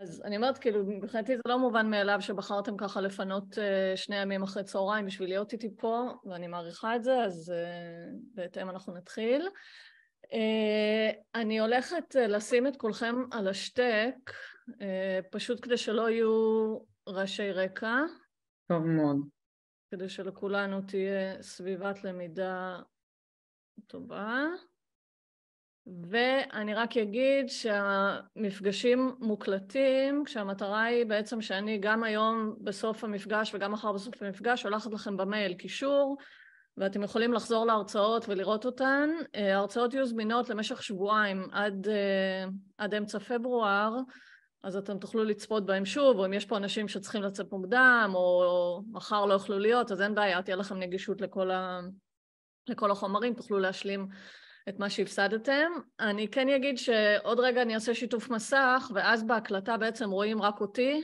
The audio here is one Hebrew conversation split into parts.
אז אני אומרת, כאילו, מבחינתי זה לא מובן מאליו שבחרתם ככה לפנות אה, שני ימים אחרי צהריים בשביל להיות איתי פה, ואני מעריכה את זה, אז אה, בהתאם אנחנו נתחיל. אה, אני הולכת לשים את כולכם על השתק, פשוט כדי שלא יהיו רעשי רקע. טוב מאוד. כדי שלכולנו תהיה סביבת למידה טובה. ואני רק אגיד שהמפגשים מוקלטים, כשהמטרה היא בעצם שאני גם היום בסוף המפגש וגם מחר בסוף המפגש שולחת לכם במייל קישור, ואתם יכולים לחזור להרצאות ולראות אותן. אה, ההרצאות יהיו זמינות למשך שבועיים עד, אה, עד אמצע פברואר, אז אתם תוכלו לצפות בהם שוב, או אם יש פה אנשים שצריכים לצאת מוקדם, או מחר לא יוכלו להיות, אז אין בעיה, תהיה לכם נגישות לכל, ה... לכל החומרים, תוכלו להשלים את מה שהפסדתם. אני כן אגיד שעוד רגע אני אעשה שיתוף מסך, ואז בהקלטה בעצם רואים רק אותי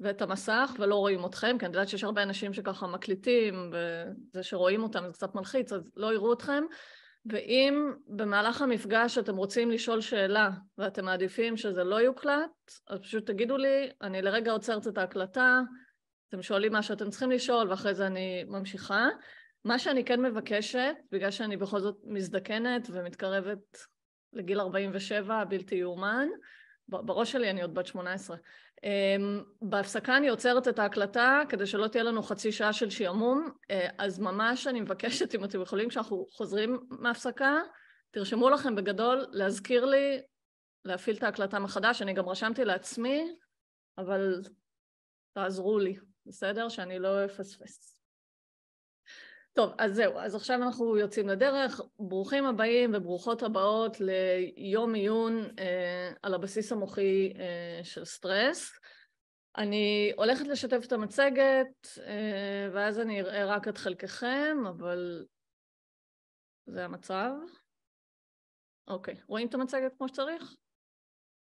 ואת המסך, ולא רואים אתכם, כי אני יודעת שיש הרבה אנשים שככה מקליטים, וזה שרואים אותם זה קצת מלחיץ, אז לא יראו אתכם. ואם במהלך המפגש אתם רוצים לשאול שאלה ואתם מעדיפים שזה לא יוקלט, אז פשוט תגידו לי, אני לרגע עוצרת את ההקלטה, אתם שואלים מה שאתם צריכים לשאול ואחרי זה אני ממשיכה. מה שאני כן מבקשת, בגלל שאני בכל זאת מזדקנת ומתקרבת לגיל 47, הבלתי יאומן, בראש שלי אני עוד בת 18. אמ, בהפסקה אני עוצרת את ההקלטה כדי שלא תהיה לנו חצי שעה של שעמום, אה, אז ממש אני מבקשת, אם אתם יכולים, כשאנחנו חוזרים מההפסקה, תרשמו לכם בגדול להזכיר לי להפעיל את ההקלטה מחדש, אני גם רשמתי לעצמי, אבל תעזרו לי, בסדר? שאני לא אפספס. טוב, אז זהו, אז עכשיו אנחנו יוצאים לדרך. ברוכים הבאים וברוכות הבאות ליום עיון אה, על הבסיס המוחי אה, של סטרס. אני הולכת לשתף את המצגת, אה, ואז אני אראה רק את חלקכם, אבל זה המצב. אוקיי, רואים את המצגת כמו שצריך?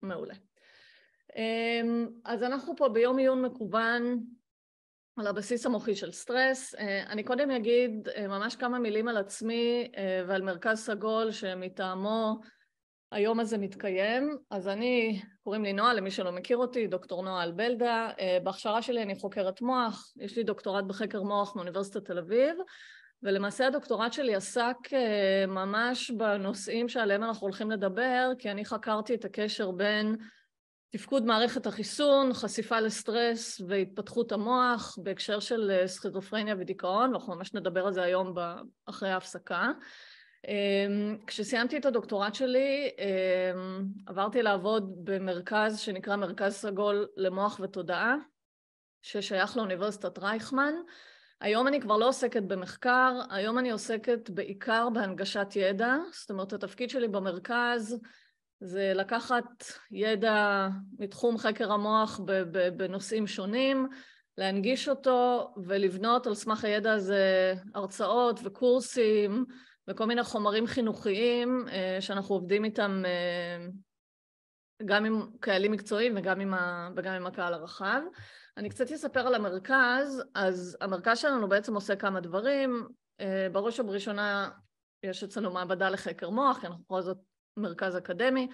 מעולה. אה, אז אנחנו פה ביום עיון מקוון על הבסיס המוחי של סטרס. אה, אני קודם אגיד אה, ממש כמה מילים על עצמי אה, ועל מרכז סגול שמטעמו היום הזה מתקיים. אז אני, קוראים לי נועה, למי שלא מכיר אותי, דוקטור נועה אלבלדה. בהכשרה שלי אני חוקרת מוח, יש לי דוקטורט בחקר מוח מאוניברסיטת תל אביב, ולמעשה הדוקטורט שלי עסק ממש בנושאים שעליהם אנחנו הולכים לדבר, כי אני חקרתי את הקשר בין תפקוד מערכת החיסון, חשיפה לסטרס והתפתחות המוח בהקשר של אה, סכיזופרניה ודיכאון, ואנחנו ממש נדבר על זה היום אחרי ההפסקה. אמ, כשסיימתי את הדוקטורט שלי אמ, עברתי לעבוד במרכז שנקרא מרכז סגול למוח ותודעה, ששייך לאוניברסיטת רייכמן. היום אני כבר לא עוסקת במחקר, היום אני עוסקת בעיקר בהנגשת ידע, זאת אומרת התפקיד שלי במרכז זה לקחת ידע מתחום חקר המוח בנושאים שונים, להנגיש אותו ולבנות על סמך הידע הזה הרצאות וקורסים וכל מיני חומרים חינוכיים אה, שאנחנו עובדים איתם אה, גם עם קהלים מקצועיים וגם עם, ה... וגם עם הקהל הרחב. אני קצת אספר על המרכז, אז המרכז שלנו בעצם עושה כמה דברים. אה, בראש ובראשונה יש אצלנו מעבדה לחקר מוח, כי אנחנו בכל זאת מרכז אקדמי.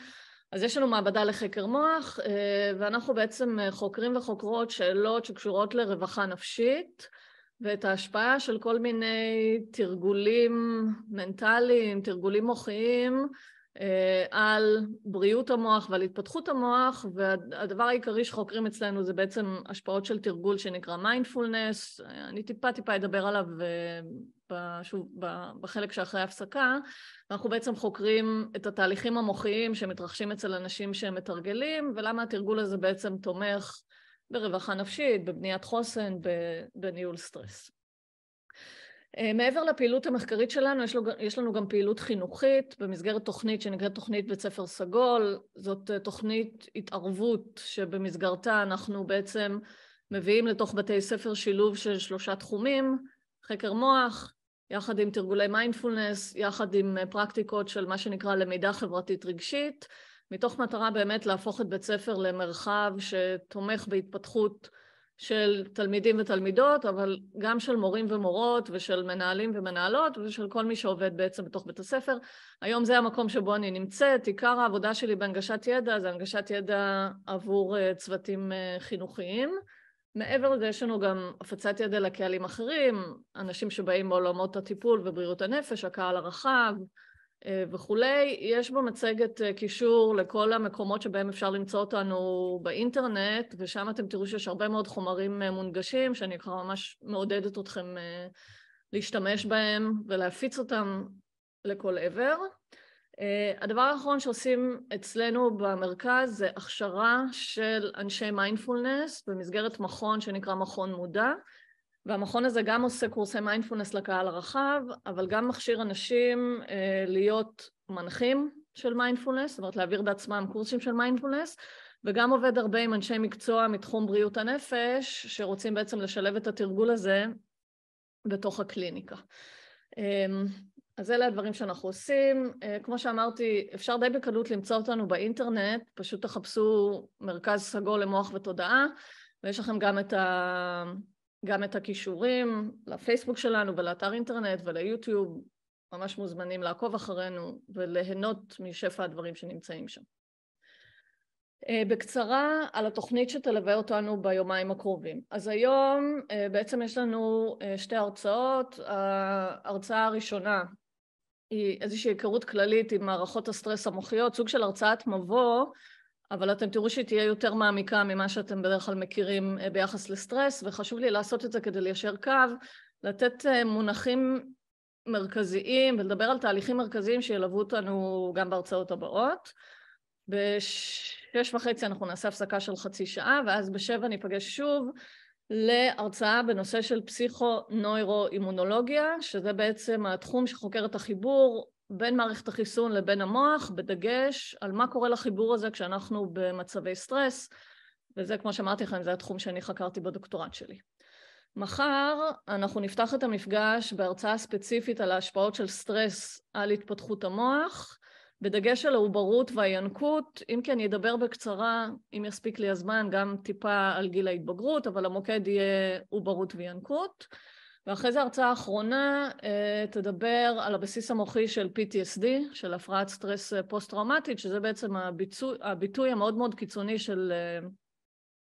אז יש לנו מעבדה לחקר מוח, אה, ואנחנו בעצם אה, חוקרים וחוקרות שאלות שקשורות לרווחה נפשית, ואת ההשפעה של כל מיני תרגולים מנטליים, תרגולים מוחיים, אה, על בריאות המוח ועל התפתחות המוח, והדבר העיקרי שחוקרים אצלנו זה בעצם השפעות של תרגול שנקרא מיינדפולנס, אני טיפה טיפה אדבר עליו שוב, בחלק שאחרי ההפסקה, אנחנו בעצם חוקרים את התהליכים המוחיים שמתרחשים אצל אנשים שהם מתרגלים, ולמה התרגול הזה בעצם תומך ברווחה נפשית, בבניית חוסן, בניהול סטרס. אה, מעבר לפעילות המחקרית שלנו, יש, לו, יש לנו גם פעילות חינוכית במסגרת תוכנית שנקראת תוכנית בית ספר סגול. זאת אה, תוכנית התערבות שבמסגרתה אנחנו בעצם מביאים לתוך בתי ספר שילוב של שלושה תחומים, חקר מוח, יחד עם תרגולי מיינדפולנס, יחד עם אה, פרקטיקות של מה שנקרא למידה חברתית רגשית, מתוך מטרה באמת להפוך את בית ספר למרחב שתומך בהתפתחות של תלמידים ותלמידות, אבל גם של מורים ומורות ושל מנהלים ומנהלות ושל כל מי שעובד בעצם בתוך בית הספר. היום זה המקום שבו אני נמצאת. עיקר העבודה שלי בהנגשת ידע זה הנגשת ידע עבור אה, צוותים אה, חינוכיים. מעבר לזה יש לנו גם הפצת ידע לקהלים אחרים, אנשים שבאים מעולמות הטיפול ובריאות הנפש, הקהל הרחב אה, וכולי. יש במצגת אה, קישור לכל המקומות שבהם אפשר למצוא אותנו באינטרנט, ושם אתם תראו שיש הרבה מאוד חומרים אה, מונגשים, שאני ככה ממש מעודדת אתכם להשתמש בהם ולהפיץ אותם לכל עבר. אה, הדבר האחרון שעושים אצלנו במרכז זה הכשרה של אנשי מיינדפולנס במסגרת מכון שנקרא מכון מודע והמכון הזה גם עושה קורסי מיינדפולנס לקהל הרחב אבל גם מכשיר אנשים uh, להיות מנחים של מיינדפולנס, זאת אומרת להעביר בעצמם קורסים של מיינדפולנס וגם עובד הרבה עם אנשי מקצוע מתחום בריאות הנפש שרוצים בעצם לשלב את התרגול הזה בתוך הקליניקה. Um, אז אלה הדברים שאנחנו עושים. אה, כמו שאמרתי, אפשר די בקלות למצוא אותנו באינטרנט, פשוט תחפשו מרכז סגול למוח ותודעה, ויש לכם גם את, ה... גם את הכישורים לפייסבוק שלנו ולאתר אינטרנט וליוטיוב, ממש מוזמנים לעקוב אחרינו וליהנות משפע הדברים שנמצאים שם. אה, בקצרה על התוכנית שתלווה אותנו ביומיים הקרובים. אז היום אה, בעצם יש לנו שתי הרצאות. ההרצאה הראשונה איזושהי היכרות כללית עם מערכות הסטרס המוחיות, סוג של הרצאת מבוא, אבל אתם תראו שהיא תהיה יותר מעמיקה ממה שאתם בדרך כלל מכירים אה, ביחס לסטרס, וחשוב לי לעשות את זה כדי ליישר קו, לתת אה, מונחים מרכזיים ולדבר על תהליכים מרכזיים שילוו אותנו גם בהרצאות הבאות. בשש וחצי אנחנו נעשה הפסקה של חצי שעה, ואז בשבע ניפגש שוב. להרצאה בנושא של פסיכו-נוירו-אימונולוגיה, שזה בעצם התחום שחוקר את החיבור בין מערכת החיסון לבין המוח, בדגש על מה קורה לחיבור הזה כשאנחנו במצבי סטרס, וזה כמו שאמרתי לכם, זה התחום שאני חקרתי בדוקטורט שלי. מחר אנחנו נפתח את המפגש בהרצאה ספציפית על ההשפעות של סטרס על התפתחות המוח, בדגש על העוברות והינקות, אם כי אני אדבר בקצרה, אם יספיק לי הזמן, גם טיפה על גיל ההתבגרות, אבל המוקד יהיה עוברות וינקות. ואחרי זה הרצאה אחרונה אה, תדבר על הבסיס המוחי של PTSD, של הפרעת סטרס אה, פוסט-טראומטית, שזה בעצם הביצוע, הביטוי המאוד מאוד קיצוני של אה,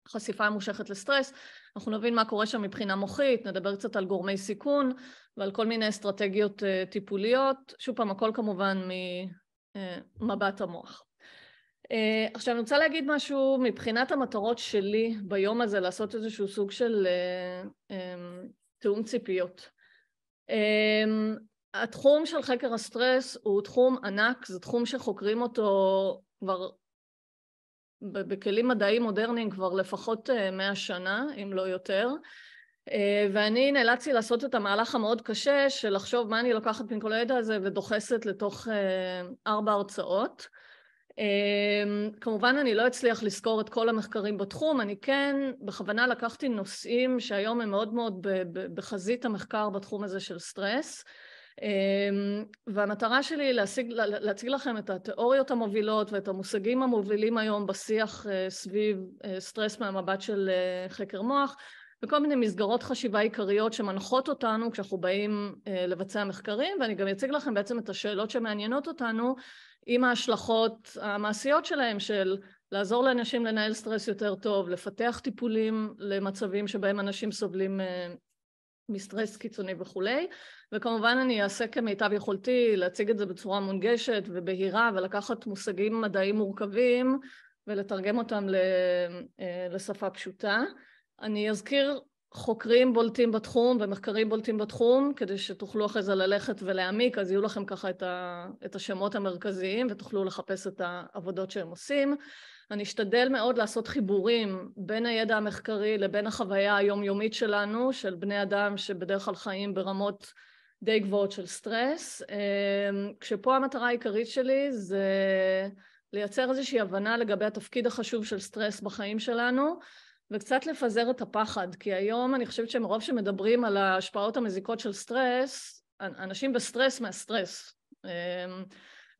חשיפה ממושכת לסטרס. אנחנו נבין מה קורה שם מבחינה מוחית, נדבר קצת על גורמי סיכון ועל כל מיני אסטרטגיות טיפוליות. שוב פעם, הכל כמובן אה, מבט המוח. אה, עכשיו אני רוצה להגיד משהו מבחינת המטרות שלי ביום הזה לעשות איזשהו סוג של אה, תיאום ציפיות. התחום של חקר הסטרס הוא תחום ענק, זה תחום שחוקרים אותו כבר בכלים מדעיים מודרניים כבר לפחות מאה שנה, אם לא יותר. אה, ואני נאלצתי לעשות את המהלך המאוד קשה של לחשוב מה אני לוקחת מכל הידע הזה ודוחסת לתוך אה, ארבע הרצאות. אמ, כמובן אני לא אצליח לזכור את כל המחקרים בתחום, אני כן בכוונה לקחתי נושאים שהיום הם מאוד מאוד בחזית המחקר בתחום הזה של סטרס. אמ, והמטרה שלי היא להשיג, להציג לכם את התיאוריות המובילות ואת המושגים המובילים היום בשיח אה, סביב סטרס מהמבט של חקר מוח, וכל מיני מסגרות חשיבה עיקריות שמנחות אותנו כשאנחנו באים אה, לבצע מחקרים, ואני גם אציג לכם בעצם את השאלות שמעניינות אותנו עם ההשלכות המעשיות שלהם, של לעזור לאנשים לנהל סטרס יותר טוב, לפתח טיפולים למצבים שבהם אנשים סובלים אה, מסטרס קיצוני וכולי, וכמובן אני אעשה כמיטב יכולתי להציג את זה בצורה מונגשת ובהירה ולקחת מושגים מדעיים מורכבים ולתרגם אותם אה, לשפה פשוטה. אני אזכיר חוקרים בולטים בתחום ומחקרים בולטים בתחום, כדי שתוכלו אחרי זה ללכת ולהעמיק, אז יהיו לכם ככה את, ה, את השמות המרכזיים ותוכלו לחפש את העבודות שהם עושים. אני אשתדל מאוד לעשות חיבורים בין הידע המחקרי לבין החוויה היומיומית שלנו, של בני אדם שבדרך כלל חיים ברמות די גבוהות של סטרס, אמ, כשפה המטרה העיקרית שלי זה לייצר איזושהי הבנה לגבי התפקיד החשוב של סטרס בחיים שלנו, וקצת לפזר את הפחד, כי היום אני חושבת שמרוב שמדברים על ההשפעות המזיקות של סטרס, אנשים בסטרס מהסטרס. אמ,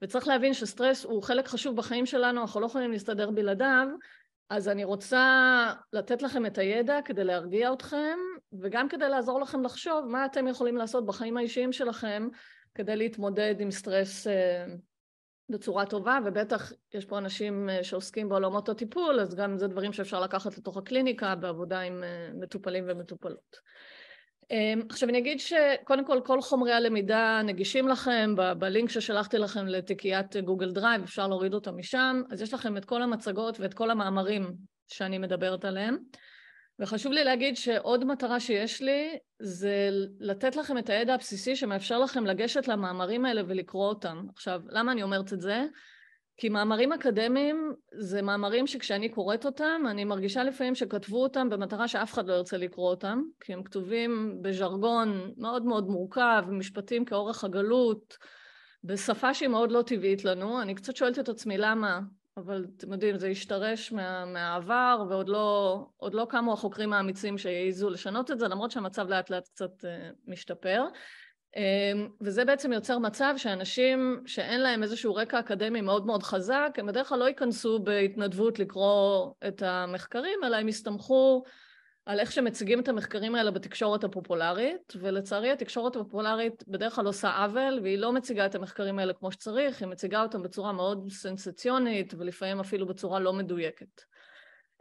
וצריך להבין שסטרס הוא חלק חשוב בחיים שלנו, אנחנו לא יכולים להסתדר בלעדיו, אז אני רוצה לתת לכם את הידע כדי להרגיע אתכם, וגם כדי לעזור לכם לחשוב מה אתם יכולים לעשות בחיים האישיים שלכם כדי להתמודד עם סטרס אמ, בצורה טובה, ובטח יש פה אנשים אה, שעוסקים בעולמות הטיפול, אז גם זה דברים שאפשר לקחת לתוך הקליניקה בעבודה עם אה, מטופלים ומטופלות. אמ, עכשיו אני אגיד שקודם כל כל חומרי הלמידה נגישים לכם, ב- בלינק ששלחתי לכם לתיקיית גוגל דרייב, אפשר להוריד אותם משם, אז יש לכם את כל המצגות ואת כל המאמרים שאני מדברת עליהם. וחשוב לי להגיד שעוד מטרה שיש לי זה לתת לכם את הידע הבסיסי שמאפשר לכם לגשת למאמרים האלה ולקרוא אותם. עכשיו, למה אני אומרת את זה? כי מאמרים אקדמיים זה מאמרים שכשאני קוראת אותם, אני מרגישה לפעמים שכתבו אותם במטרה שאף אחד לא ירצה לקרוא אותם, כי הם כתובים בז'רגון מאוד מאוד מורכב, משפטים כאורך הגלות, בשפה שהיא מאוד לא טבעית לנו. אני קצת שואלת את עצמי למה אבל אתם יודעים, זה השתרש מה, מהעבר, ועוד לא, לא קמו החוקרים האמיצים שיעזו לשנות את זה, למרות שהמצב לאט לאט קצת אה, משתפר. אה, וזה בעצם יוצר מצב שאנשים שאין להם איזשהו רקע אקדמי מאוד מאוד חזק, הם בדרך כלל לא ייכנסו בהתנדבות לקרוא את המחקרים, אלא הם יסתמכו על איך שמציגים את המחקרים האלה בתקשורת הפופולרית, ולצערי התקשורת הפופולרית בדרך כלל עושה עוול, והיא לא מציגה את המחקרים האלה כמו שצריך, היא מציגה אותם בצורה מאוד סנסציונית, ולפעמים אפילו בצורה לא מדויקת.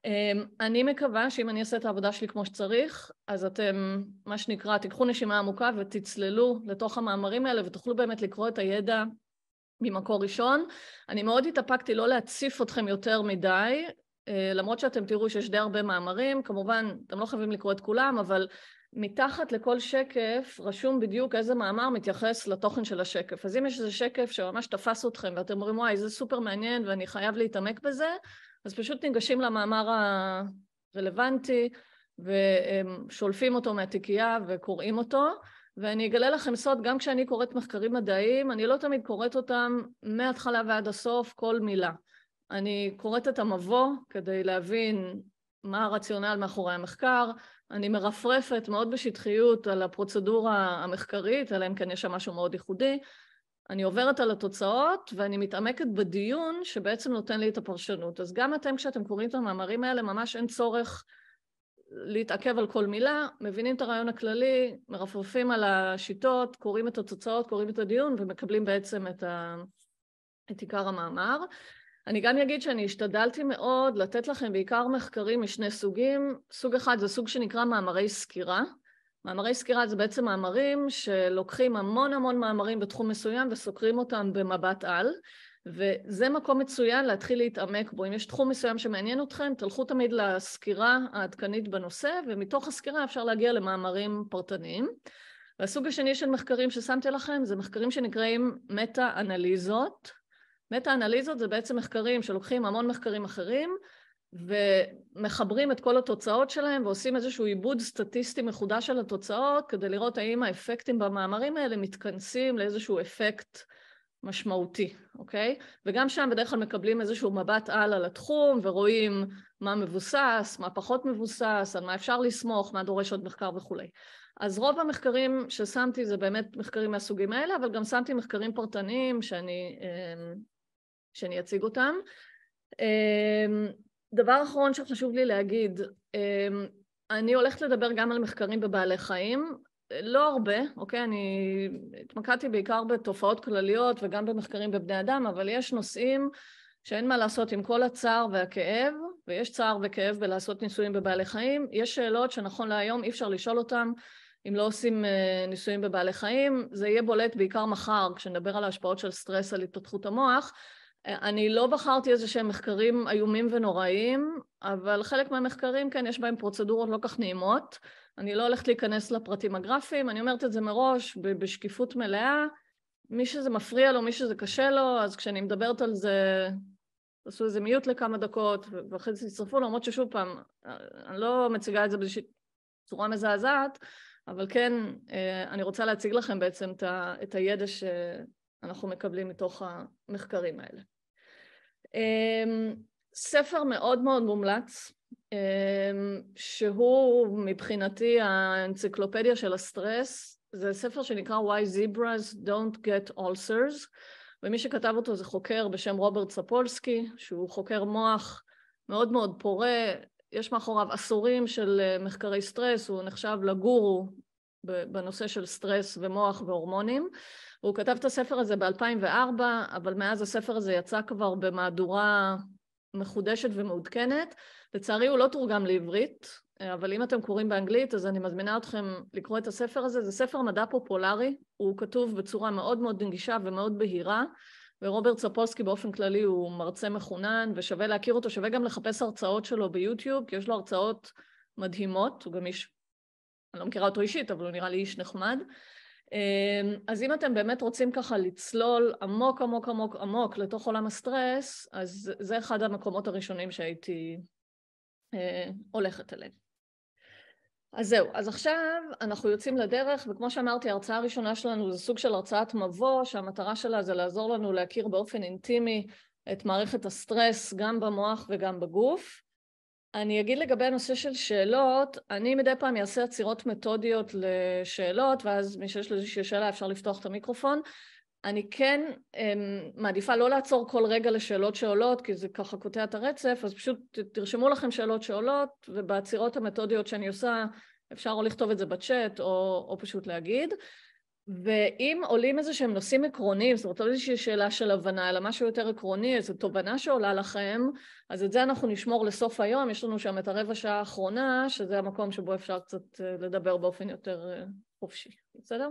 אמ, אני מקווה שאם אני אעשה את העבודה שלי כמו שצריך, אז אתם, מה שנקרא, תיקחו נשימה עמוקה ותצללו לתוך המאמרים האלה, ותוכלו באמת לקרוא את הידע ממקור ראשון. אני מאוד התאפקתי לא להציף אתכם יותר מדי, אה, למרות שאתם תראו שיש די הרבה מאמרים, כמובן, אתם לא חייבים לקרוא את כולם, אבל מתחת לכל שקף רשום בדיוק איזה מאמר מתייחס לתוכן של השקף. אז אם יש איזה שקף שממש תפס אתכם ואתם אומרים, וואי, זה סופר מעניין ואני חייב להתעמק בזה, אז פשוט ניגשים למאמר הרלוונטי ושולפים אותו מהתיקייה וקוראים אותו. ואני אגלה לכם סוד, גם כשאני קוראת מחקרים מדעיים, אני לא תמיד קוראת אותם מההתחלה ועד הסוף, כל מילה. אני קוראת את המבוא כדי להבין מה הרציונל מאחורי המחקר, אני מרפרפת מאוד בשטחיות על הפרוצדורה המחקרית, אלא אם כן יש שם משהו מאוד ייחודי, אני עוברת על התוצאות ואני מתעמקת בדיון שבעצם נותן לי את הפרשנות. אז גם אתם, כשאתם קוראים את המאמרים האלה, ממש אין צורך להתעכב על כל מילה, מבינים את הרעיון הכללי, מרפרפים על השיטות, קוראים את התוצאות, קוראים את הדיון ומקבלים בעצם את, ה... את עיקר המאמר. אני גם אגיד שאני השתדלתי מאוד לתת לכם בעיקר מחקרים משני סוגים. סוג אחד זה סוג שנקרא מאמרי סקירה. מאמרי סקירה זה בעצם מאמרים שלוקחים המון המון מאמרים בתחום מסוים וסוקרים אותם במבט על, וזה מקום מצוין להתחיל להתעמק בו. אם יש תחום מסוים שמעניין אתכם, תלכו תמיד לסקירה העדכנית בנושא, ומתוך הסקירה אפשר להגיע למאמרים פרטניים. והסוג השני של מחקרים ששמתי לכם זה מחקרים שנקראים מטה-אנליזות. מטה-אנליזות זה בעצם מחקרים שלוקחים המון מחקרים אחרים ומחברים את כל התוצאות שלהם ועושים איזשהו עיבוד סטטיסטי מחודש של התוצאות כדי לראות האם האפקטים במאמרים האלה מתכנסים לאיזשהו אפקט משמעותי, אוקיי? וגם שם בדרך כלל מקבלים איזשהו מבט על על התחום ורואים מה מבוסס, מה פחות מבוסס, על מה אפשר לסמוך, מה דורש עוד מחקר וכולי. אז רוב המחקרים ששמתי זה באמת מחקרים מהסוגים האלה, אבל גם שמתי מחקרים פרטניים שאני אה, שאני אציג אותם. אמ, דבר אחרון שחשוב לי להגיד, אמ, אני הולכת לדבר גם על מחקרים בבעלי חיים, לא הרבה, אוקיי? אני התמקדתי בעיקר בתופעות כלליות וגם במחקרים בבני אדם, אבל יש נושאים שאין מה לעשות עם כל הצער והכאב, ויש צער וכאב בלעשות ניסויים בבעלי חיים, יש שאלות שנכון להיום אי אפשר לשאול אותן אם לא עושים אה, ניסויים בבעלי חיים, זה יהיה בולט בעיקר מחר כשנדבר על ההשפעות של סטרס על התפתחות המוח, אני לא בחרתי איזה שהם מחקרים איומים ונוראים, אבל חלק מהמחקרים, כן, יש בהם פרוצדורות לא כך נעימות. אני לא הולכת להיכנס לפרטים הגרפיים, אני אומרת את זה מראש, בשקיפות מלאה. מי שזה מפריע לו, מי שזה קשה לו, אז כשאני מדברת על זה, תעשו איזה מיוט לכמה דקות, ואחרי זה תצטרפו, למרות ששוב פעם, אני לא מציגה את זה באיזושהי צורה מזעזעת, אבל כן, אה, אני רוצה להציג לכם בעצם את הידע שאנחנו מקבלים מתוך המחקרים האלה. אמ, ספר מאוד מאוד מומלץ, אמ, שהוא מבחינתי האנציקלופדיה של הסטרס, זה ספר שנקרא Why Zebras Don't Get Ulcers, ומי שכתב אותו זה חוקר בשם רוברט ספולסקי, שהוא חוקר מוח מאוד מאוד פורה, יש מאחוריו עשורים של אה, מחקרי סטרס, הוא נחשב לגורו בנושא של סטרס ומוח והורמונים. הוא כתב את הספר הזה ב-2004, אבל מאז הספר הזה יצא כבר במהדורה מחודשת ומעודכנת. לצערי הוא לא תורגם לעברית, אבל אם אתם קוראים באנגלית, אז אני מזמינה אתכם לקרוא את הספר הזה. זה ספר מדע פופולרי, הוא כתוב בצורה מאוד מאוד נגישה ומאוד בהירה, ורוברט ספולסקי באופן כללי הוא מרצה מחונן, ושווה להכיר אותו, שווה גם לחפש הרצאות שלו ביוטיוב, כי יש לו הרצאות מדהימות, הוא גם איש, אני לא מכירה אותו אישית, אבל הוא נראה לי איש נחמד. אמ, אז אם אתם באמת רוצים ככה לצלול עמוק עמוק עמוק עמוק לתוך עולם הסטרס, אז זה אחד המקומות הראשונים שהייתי אה, הולכת אליהם. אז זהו, אז עכשיו אנחנו יוצאים לדרך, וכמו שאמרתי, ההרצאה הראשונה שלנו זה סוג של הרצאת מבוא, שהמטרה שלה זה לעזור לנו להכיר באופן אינטימי את מערכת הסטרס גם במוח וגם בגוף. אני אגיד לגבי הנושא של שאלות, אני מדי פעם אעשה עצירות מתודיות לשאלות, ואז מי שיש לו איזושהי שאלה אפשר לפתוח את המיקרופון. אני כן הם, אמ, מעדיפה לא לעצור כל רגע לשאלות שעולות, כי זה ככה קוטע את הרצף, אז פשוט תרשמו לכם שאלות שעולות, ובעצירות המתודיות שאני עושה אפשר או לכתוב את זה בצ'אט או, או פשוט להגיד. ואם עולים איזה שהם נושאים עקרוניים, זאת אומרת לא איזושהי שאלה של הבנה, אלא משהו יותר עקרוני, איזו תובנה שעולה לכם, אז את זה אנחנו נשמור לסוף היום, יש לנו שם את הרבע שעה האחרונה, שזה המקום שבו אפשר קצת אה, לדבר באופן יותר אה, חופשי, בסדר?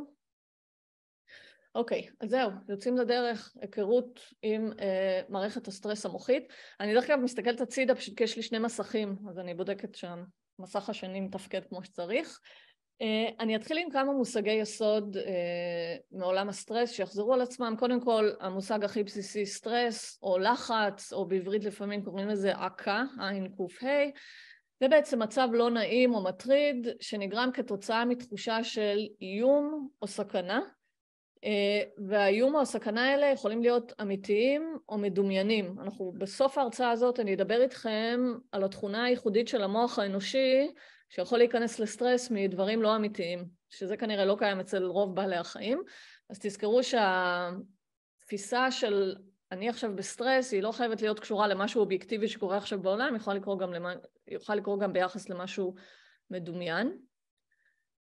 אוקיי, okay, אז זהו, יוצאים לדרך, היכרות עם אה, מערכת הסטרס המוחית. אני דרך אגב מסתכלת הצידה, פשוט כי יש לי שני מסכים, אז אני בודקת שהמסך השני מתפקד כמו שצריך. אה, אני אתחיל עם כמה מושגי יסוד אה, מעולם הסטרס שיחזרו על עצמם. קודם כל, המושג הכי בסיסי סטרס, או לחץ, או בעברית לפעמים קוראים לזה עקה, עין קה. זה בעצם מצב לא נעים או מטריד שנגרם כתוצאה מתחושה של איום או סכנה, אה, והאיום או הסכנה האלה יכולים להיות אמיתיים או מדומיינים. אנחנו בסוף ההרצאה הזאת, אני אדבר איתכם על התכונה הייחודית של המוח האנושי שיכול להיכנס לסטרס מדברים לא אמיתיים, שזה כנראה לא קיים אצל רוב בעלי החיים. אז תזכרו שהתפיסה של אני עכשיו בסטרס, היא לא חייבת להיות קשורה למשהו אובייקטיבי שקורה עכשיו בעולם, היא יכולה יכולה לקרות גם ביחס למשהו מדומיין.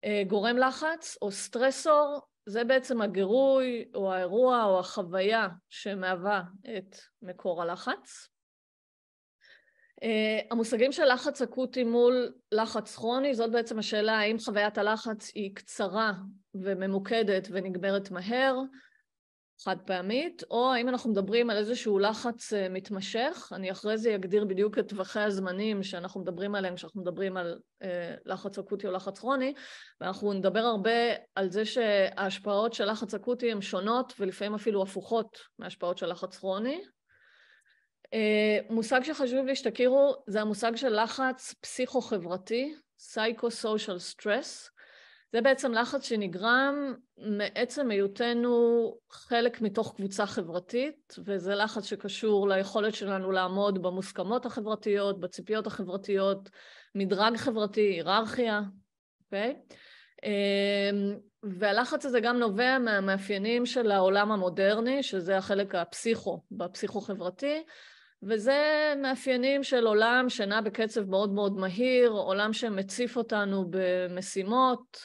אה, גורם לחץ או סטרסור, זה בעצם הגירוי או האירוע או החוויה שמהווה את מקור הלחץ. Uh, המושגים של לחץ אקוטי מול לחץ כרוני, זאת בעצם השאלה האם חוויית הלחץ היא קצרה וממוקדת ונגמרת מהר, חד פעמית, או האם אנחנו מדברים על איזשהו לחץ uh, מתמשך, אני אחרי זה אגדיר בדיוק את טווחי הזמנים שאנחנו מדברים עליהם כשאנחנו מדברים על uh, לחץ אקוטי או לחץ כרוני, ואנחנו נדבר הרבה על זה שההשפעות של לחץ אקוטי הן שונות ולפעמים אפילו הפוכות מההשפעות של לחץ כרוני. אה, מושג שחשוב לי שתכירו זה המושג של לחץ פסיכו-חברתי, Psycho-Social Stress. זה בעצם לחץ שנגרם מעצם היותנו חלק מתוך קבוצה חברתית, וזה לחץ שקשור ליכולת שלנו לעמוד במוסכמות החברתיות, בציפיות החברתיות, מדרג חברתי, היררכיה, אוקיי? Okay? אה, והלחץ הזה גם נובע מהמאפיינים של העולם המודרני, שזה החלק הפסיכו, בפסיכו-חברתי, וזה מאפיינים של עולם שנע בקצב מאוד מאוד מהיר, עולם שמציף אותנו במשימות,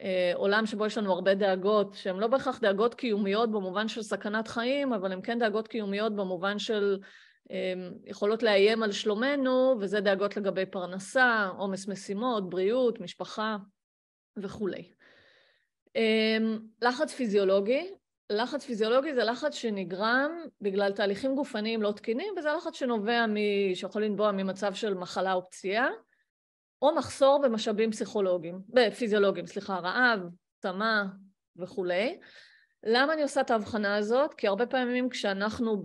אה, עולם שבו יש לנו הרבה דאגות, שהן לא בהכרח דאגות קיומיות במובן של סכנת חיים, אבל הן כן דאגות קיומיות במובן של אה, יכולות לאיים על שלומנו, וזה דאגות לגבי פרנסה, עומס משימות, בריאות, משפחה וכולי. אה, לחץ פיזיולוגי לחץ פיזיולוגי זה לחץ שנגרם בגלל תהליכים גופניים לא תקינים, וזה לחץ שנובע, מ... שיכול לנבוע ממצב של מחלה או פציעה, או מחסור במשאבים פסיכולוגיים, פיזיולוגיים, סליחה, רעב, צמא וכולי. למה אני עושה את ההבחנה הזאת? כי הרבה פעמים כשאנחנו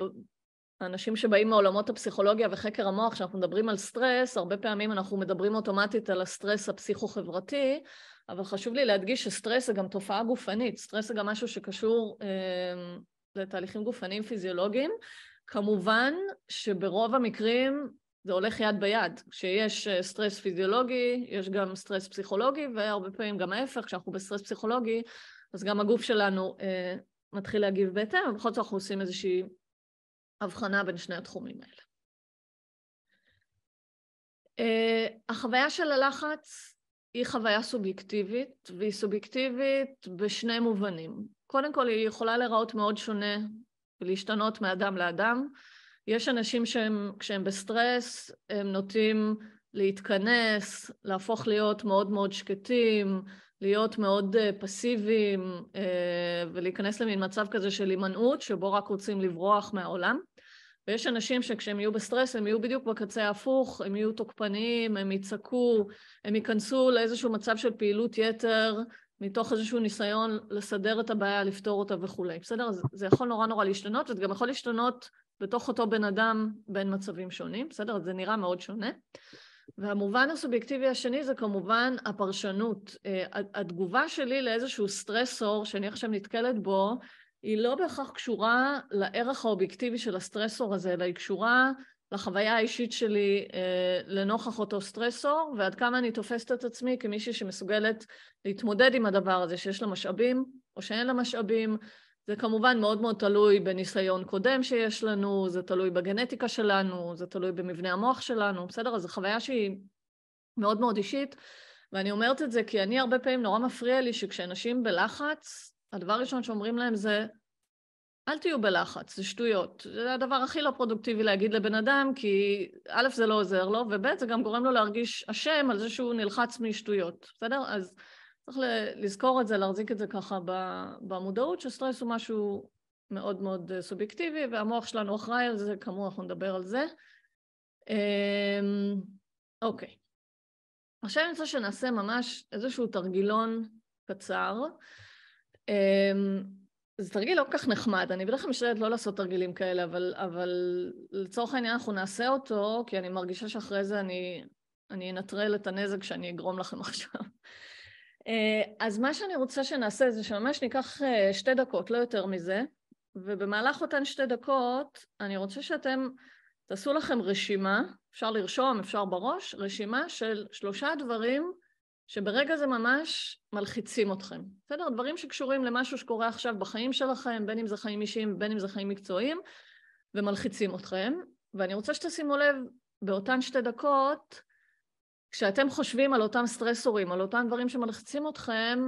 אנשים שבאים מעולמות הפסיכולוגיה וחקר המוח, כשאנחנו מדברים על סטרס, הרבה פעמים אנחנו מדברים אוטומטית על הסטרס הפסיכו-חברתי, אבל חשוב לי להדגיש שסטרס זה גם תופעה גופנית, סטרס זה גם משהו שקשור אה, לתהליכים גופניים פיזיולוגיים. כמובן שברוב המקרים זה הולך יד ביד. כשיש אה, סטרס פיזיולוגי, יש גם סטרס פסיכולוגי, והרבה פעמים גם ההפך, כשאנחנו בסטרס פסיכולוגי, אז גם הגוף שלנו אה, מתחיל להגיב בהתאם, ובכל זאת אנחנו עושים איזושהי הבחנה בין שני התחומים האלה. אה, החוויה של הלחץ היא חוויה סובייקטיבית, והיא סובייקטיבית בשני מובנים. קודם כל, היא יכולה להיראות מאוד שונה ולהשתנות מאדם לאדם. יש אנשים שהם, כשהם בסטרס, הם נוטים להתכנס, להפוך להיות מאוד מאוד שקטים, להיות מאוד אה, פסיביים אה, ולהיכנס למין מצב כזה של הימנעות, שבו רק רוצים לברוח מהעולם. ויש אנשים שכשהם יהיו בסטרס הם יהיו בדיוק בקצה ההפוך, הם יהיו תוקפניים, הם יצעקו, הם ייכנסו לאיזשהו מצב של פעילות יתר מתוך איזשהו ניסיון לסדר את הבעיה, לפתור אותה וכולי, בסדר? אז זה יכול נורא נורא להשתנות, וזה גם יכול להשתנות בתוך אותו בן אדם בין מצבים שונים, בסדר? אז זה נראה מאוד שונה. והמובן הסובייקטיבי השני זה כמובן הפרשנות. אה, התגובה שלי לאיזשהו סטרסור שאני עכשיו נתקלת בו, היא לא בהכרח קשורה לערך האובייקטיבי של הסטרסור הזה, אלא היא קשורה לחוויה האישית שלי אה, לנוכח אותו סטרסור, ועד כמה אני תופסת את עצמי כמישהי שמסוגלת להתמודד עם הדבר הזה, שיש לה משאבים או שאין לה משאבים. זה כמובן מאוד מאוד תלוי בניסיון קודם שיש לנו, זה תלוי בגנטיקה שלנו, זה תלוי במבנה המוח שלנו, בסדר? אז זו חוויה שהיא מאוד מאוד אישית, ואני אומרת את זה כי אני הרבה פעמים נורא מפריע לי שכשאנשים בלחץ, הדבר הראשון שאומרים להם זה, אל תהיו בלחץ, זה שטויות. זה הדבר הכי לא פרודוקטיבי להגיד לבן אדם, כי א', זה לא עוזר לו, וב', זה גם גורם לו להרגיש אשם על זה שהוא נלחץ משטויות, בסדר? אז צריך לזכור את זה, להחזיק את זה ככה במודעות, שסטרס הוא משהו מאוד מאוד אה, סובייקטיבי, והמוח שלנו אחראי על זה, כאמור, אנחנו נדבר על זה. אמ, אוקיי. עכשיו אני רוצה שנעשה ממש איזשהו תרגילון קצר. אמ, זה תרגיל לא כל כך נחמד, אני בדרך כלל משתדלת לא לעשות תרגילים כאלה, אבל, אבל לצורך העניין אנחנו נעשה אותו, כי אני מרגישה שאחרי זה אני, אני אנטרל את הנזק שאני אגרום לכם עכשיו. אה, אז מה שאני רוצה שנעשה זה שממש ניקח אה, שתי דקות, לא יותר מזה, ובמהלך אותן שתי דקות אני רוצה שאתם תעשו לכם רשימה, אפשר לרשום, אפשר בראש, רשימה של שלושה דברים שברגע זה ממש מלחיצים אתכם. בסדר? דברים שקשורים למשהו שקורה עכשיו בחיים שלכם, בין אם זה חיים אישיים, בין אם זה חיים מקצועיים, ומלחיצים אתכם. ואני רוצה שתשימו לב, באותן שתי דקות, כשאתם חושבים על אותם סטרסורים, על אותם דברים שמלחיצים אתכם,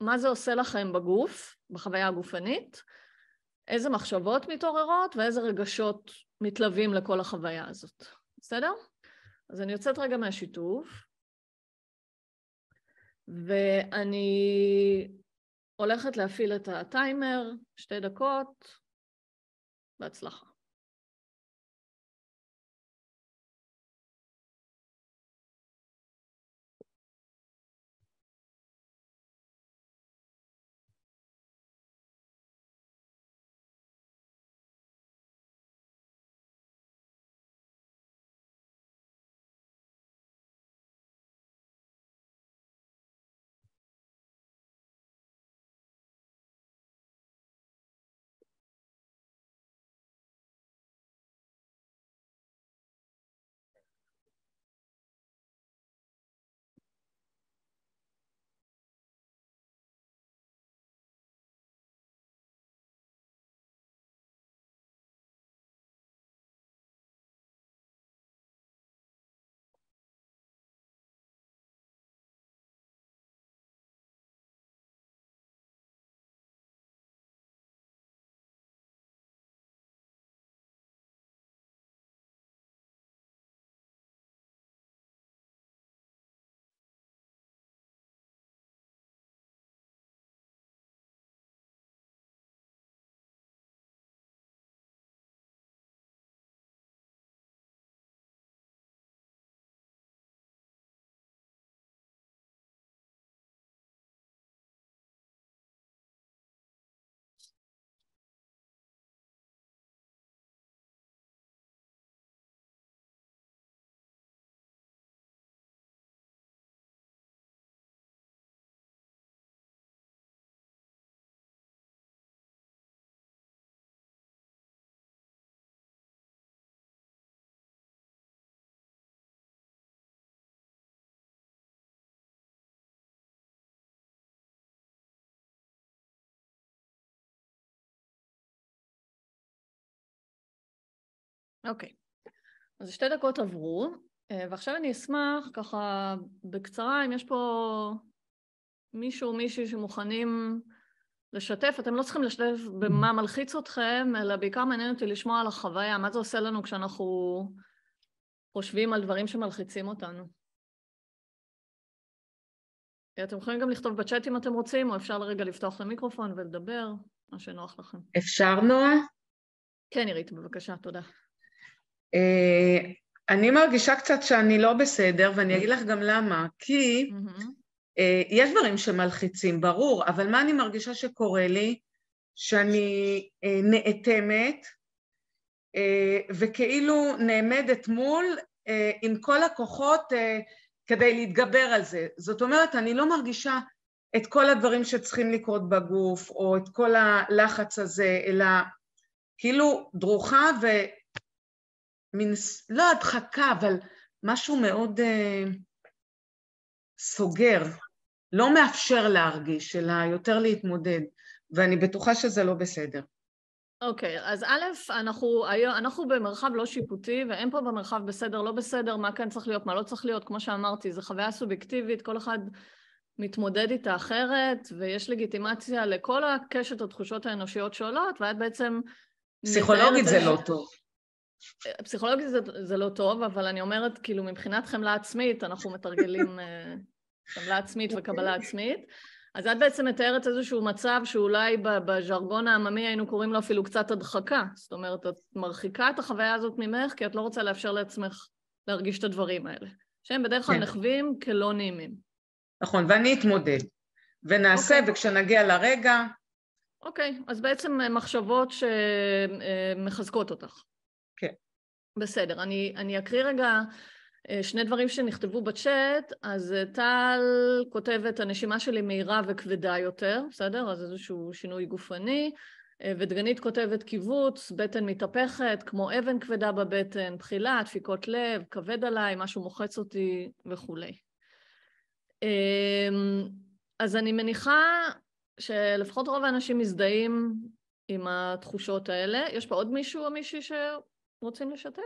מה זה עושה לכם בגוף, בחוויה הגופנית, איזה מחשבות מתעוררות ואיזה רגשות מתלווים לכל החוויה הזאת. בסדר? אז אני יוצאת רגע מהשיתוף. ואני הולכת להפעיל את הטיימר, שתי דקות, בהצלחה. אוקיי. אז שתי דקות עברו, אה, ועכשיו אני אשמח ככה בקצרה אם יש פה מישהו, או מישהי שמוכנים לשתף, אתם לא צריכים לשתף במה מלחיץ אתכם, אלא בעיקר מעניין אותי לשמוע על החוויה, מה זה עושה לנו כשאנחנו חושבים על דברים שמלחיצים אותנו. אתם יכולים גם לכתוב בצ'אט אם אתם רוצים, או אפשר לרגע לפתוח את המיקרופון ולדבר, מה שנוח לכם. אפשר, נועה? כן, עירית, בבקשה, תודה. אה, אני מרגישה קצת שאני לא בסדר, ואני אגיד לך גם למה. כי mm-hmm. אה, יש דברים שמלחיצים, ברור, אבל מה אני מרגישה שקורה לי? שאני אה, נאטמת, וכאילו נעמדת מול עם כל הכוחות כדי להתגבר על זה. זאת אומרת, אני לא מרגישה את כל הדברים שצריכים לקרות בגוף, או את כל הלחץ הזה, אלא כאילו דרוכה מין, לא הדחקה, אבל משהו מאוד אה, סוגר, לא מאפשר להרגיש, אלא יותר להתמודד, ואני בטוחה שזה לא בסדר. אוקיי, okay, אז א', אנחנו, אנחנו במרחב לא שיפוטי, ואין פה במרחב בסדר, לא בסדר, מה כן צריך להיות, מה לא צריך להיות, כמו שאמרתי, זו חוויה סובייקטיבית, כל אחד מתמודד איתה אחרת, ויש לגיטימציה לכל הקשת התחושות האנושיות שעולות, ואת בעצם... פסיכולוגית זה לא טוב. פסיכולוגית זה, זה לא טוב, אבל אני אומרת, כאילו, מבחינת חמלה עצמית, אנחנו מתרגלים אה, חמלה עצמית אוקיי. וקבלה עצמית. אז את בעצם מתארת איזשהו מצב שאולי בז'רגון העממי היינו קוראים לו אפילו קצת הדחקה. זאת אומרת, את מרחיקה את החוויה הזאת ממך, כי את לא רוצה לאפשר לעצמך להרגיש את הדברים האלה, שהם בדרך כלל כן. נחווים כלא נעימים. נכון, ואני אתמודד. ונעשה, okay. אוקיי. וכשנגיע לרגע... אוקיי, okay, אז בעצם אה, מחשבות שמחזקות אה, אותך. בסדר, אני, אני אקריא רגע אה, שני דברים שנכתבו בצ'אט, אז אה, טל כותבת, הנשימה שלי מהירה וכבדה יותר, בסדר? אז איזשהו שינוי גופני. אה, ודגנית כותבת קיבוץ, בטן מתהפכת, כמו אבן כבדה בבטן, בחילה, דפיקות לב, כבד עליי, משהו מוחץ אותי וכולי. אמ, אז אני מניחה שלפחות רוב האנשים מזדהים עם התחושות האלה. יש פה עוד מישהו או מישהי ש... רוצים לשתף?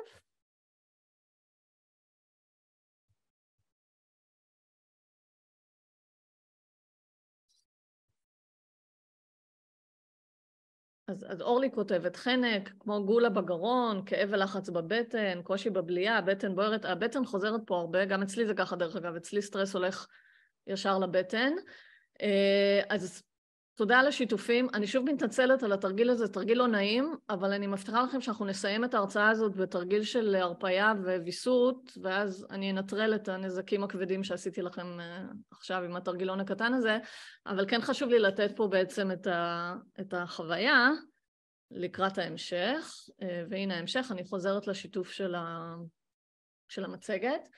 אז, אז אורלי כותבת, חנק, כמו גולה בגרון, כאב ולחץ בבטן, קושי בבליעה, הבטן בוערת, הבטן חוזרת פה הרבה, גם אצלי זה ככה דרך אגב, אצלי סטרס הולך ישר לבטן. אה, אז תודה על השיתופים. אני שוב מתנצלת על התרגיל הזה, תרגיל לא נעים, אבל אני מבטיחה לכם שאנחנו נסיים את ההרצאה הזאת בתרגיל של הרפאיה וויסות, ואז אני אנטרל את הנזקים הכבדים שעשיתי לכם אה, עכשיו עם התרגילון הקטן הזה, אבל כן חשוב לי לתת פה בעצם את, ה, את החוויה לקראת ההמשך, אה, והנה ההמשך, אני חוזרת לשיתוף של, ה, של המצגת.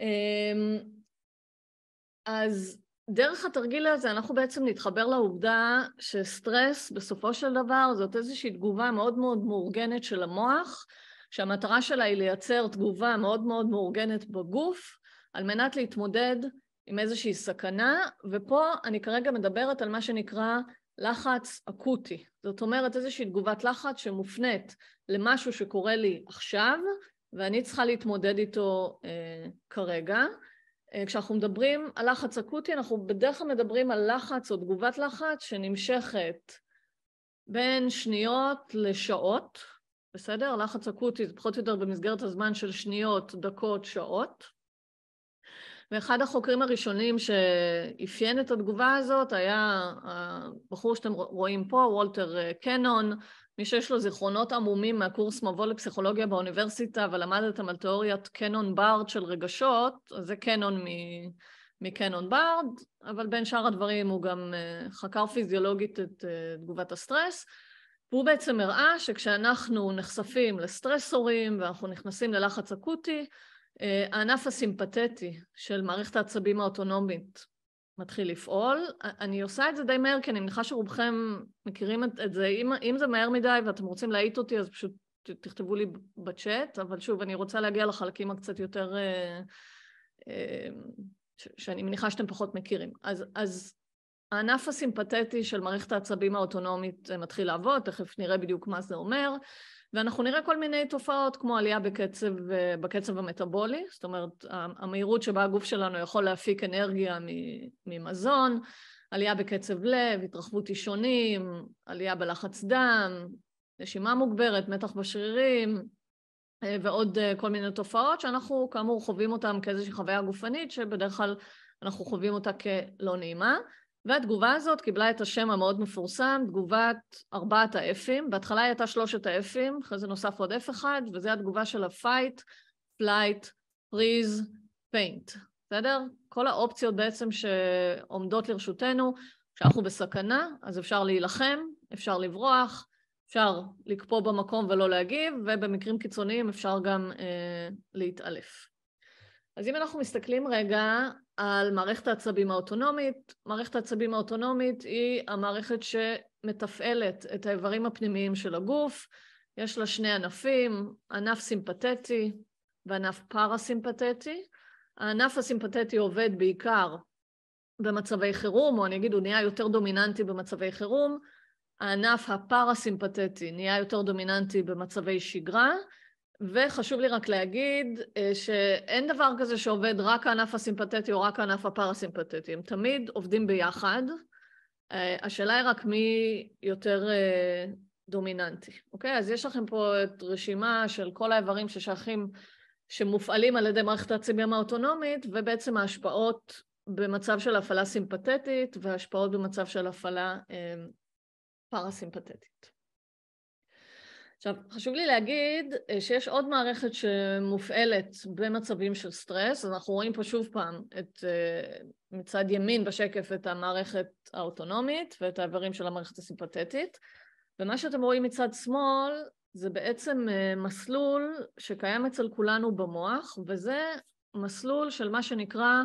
אה, אז דרך התרגיל הזה אנחנו בעצם נתחבר לעובדה שסטרס בסופו של דבר זאת איזושהי תגובה מאוד מאוד מאורגנת של המוח, שהמטרה שלה היא לייצר תגובה מאוד מאוד מאורגנת בגוף על מנת להתמודד עם איזושהי סכנה, ופה אני כרגע מדברת על מה שנקרא לחץ אקוטי. זאת אומרת איזושהי תגובת לחץ שמופנית למשהו שקורה לי עכשיו ואני צריכה להתמודד איתו אה, כרגע. אה, כשאנחנו מדברים על לחץ אקוטי, אנחנו בדרך כלל מדברים על לחץ או תגובת לחץ שנמשכת בין שניות לשעות, בסדר? לחץ אקוטי זה פחות או יותר במסגרת הזמן של שניות, דקות, שעות. ואחד החוקרים הראשונים שאפיין את התגובה הזאת היה אה, הבחור שאתם רואים פה, וולטר אה, קנון, מי שיש לו זיכרונות עמומים מהקורס מבוא לפסיכולוגיה באוניברסיטה ולמדתם על תיאוריית קנון בארד של רגשות, זה קנון מ... מקנון בארד, אבל בין שאר הדברים הוא גם אה, חקר פיזיולוגית את אה, תגובת הסטרס, והוא בעצם הראה שכשאנחנו נחשפים לסטרסורים ואנחנו נכנסים ללחץ אקוטי, אה, הענף הסימפתטי של מערכת העצבים האוטונומית מתחיל לפעול. אני עושה את זה די מהר, כי אני מניחה שרובכם מכירים את, את זה. אם, אם זה מהר מדי ואתם רוצים להעיט אותי, אז פשוט תכתבו לי בצ'אט, אבל שוב, אני רוצה להגיע לחלקים הקצת יותר... אה, אה, ש, שאני מניחה שאתם פחות מכירים. אז, אז הענף הסימפתטי של מערכת העצבים האוטונומית אה, מתחיל לעבוד, תכף נראה בדיוק מה זה אומר. ואנחנו נראה כל מיני תופעות כמו עלייה בקצב, אה, בקצב המטאבולי, זאת אומרת המהירות שבה הגוף שלנו יכול להפיק אנרגיה ממזון, עלייה בקצב לב, התרחבות אישונים, עלייה בלחץ דם, נשימה מוגברת, מתח בשרירים אה, ועוד אה, כל מיני תופעות שאנחנו כאמור חווים אותן כאיזושהי חוויה גופנית שבדרך כלל אנחנו חווים אותה כלא נעימה. והתגובה הזאת קיבלה את השם המאוד מפורסם, תגובת ארבעת האפים. בהתחלה היא הייתה שלושת האפים, אחרי זה נוסף עוד אף אחד, וזו התגובה של ה-fight, flight, freeze, paint. בסדר? כל האופציות בעצם שעומדות לרשותנו, כשאנחנו בסכנה, אז אפשר להילחם, אפשר לברוח, אפשר לקפוא במקום ולא להגיב, ובמקרים קיצוניים אפשר גם אה, להתעלף. אז אם אנחנו מסתכלים רגע על מערכת העצבים האוטונומית. מערכת העצבים האוטונומית היא המערכת שמתפעלת את האיברים הפנימיים של הגוף. יש לה שני ענפים, ענף סימפתטי וענף פרסימפתטי. הענף הסימפתטי עובד בעיקר במצבי חירום, או אני אגיד, הוא נהיה יותר דומיננטי במצבי חירום. הענף הפרסימפתטי נהיה יותר דומיננטי במצבי שגרה, וחשוב לי רק להגיד אה, שאין דבר כזה שעובד רק הענף הסימפטטי או רק הענף הפרסימפטטי, הם תמיד עובדים ביחד. אה, השאלה היא רק מי יותר אה, דומיננטי, אוקיי? אז יש לכם פה את רשימה של כל האיברים ששייכים, שמופעלים על ידי מערכת העצבים האוטונומית, ובעצם ההשפעות במצב של הפעלה סימפטטית וההשפעות במצב של הפעלה פרסימפטטית. עכשיו, חשוב לי להגיד אה, שיש עוד מערכת שמופעלת במצבים של סטרס, אז אנחנו רואים פה שוב פעם את, אה, מצד ימין בשקף את המערכת האוטונומית ואת האיברים של המערכת הסימפתטית, ומה שאתם רואים מצד שמאל זה בעצם אה, מסלול שקיים אצל כולנו במוח, וזה מסלול של מה שנקרא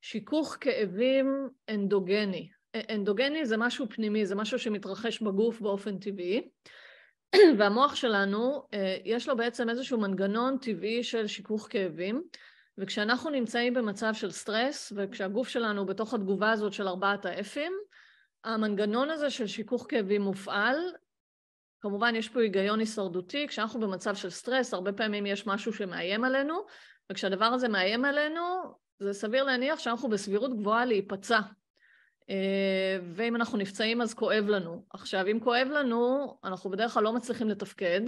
שיכוך כאבים אנדוגני. אנדוגני זה משהו פנימי, זה משהו שמתרחש בגוף באופן טבעי. והמוח שלנו, אה, יש לו בעצם איזשהו מנגנון טבעי של שיכוך כאבים, וכשאנחנו נמצאים במצב של סטרס, וכשהגוף שלנו בתוך התגובה הזאת של ארבעת האפים, המנגנון הזה של שיכוך כאבים מופעל. כמובן, יש פה היגיון הישרדותי, כשאנחנו במצב של סטרס, הרבה פעמים יש משהו שמאיים עלינו, וכשהדבר הזה מאיים עלינו, זה סביר להניח שאנחנו בסבירות גבוהה להיפצע אה, ואם אנחנו נפצעים אז כואב לנו. עכשיו, אם כואב לנו, אנחנו בדרך כלל לא מצליחים לתפקד,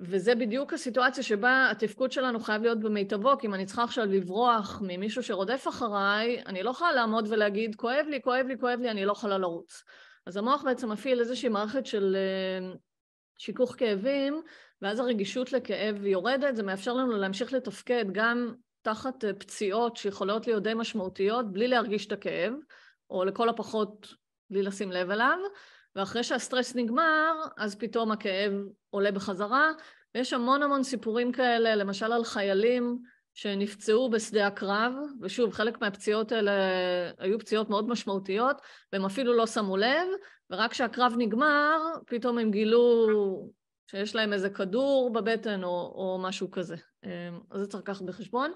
וזה בדיוק הסיטואציה שבה התפקוד שלנו חייב להיות במיטבו, כי אם אני צריכה עכשיו לברוח ממישהו שרודף אחריי, אני לא יכולה לעמוד ולהגיד, כואב לי, כואב לי, כואב לי, אני לא יכולה לרוץ. אז המוח בעצם מפעיל איזושהי מערכת של אה, שיכוך כאבים, ואז הרגישות לכאב יורדת, זה מאפשר לנו להמשיך לתפקד גם תחת אה, פציעות שיכולות להיות די משמעותיות, בלי להרגיש את הכאב. או לכל הפחות בלי לשים לב אליו, ואחרי שהסטרס נגמר, אז פתאום הכאב עולה בחזרה. ויש המון המון סיפורים כאלה, למשל על חיילים שנפצעו בשדה הקרב, ושוב, חלק מהפציעות האלה היו פציעות מאוד משמעותיות, והם אפילו לא שמו לב, ורק כשהקרב נגמר, פתאום הם גילו שיש להם איזה כדור בבטן או, או משהו כזה. אמ, אז זה צריך לקחת בחשבון.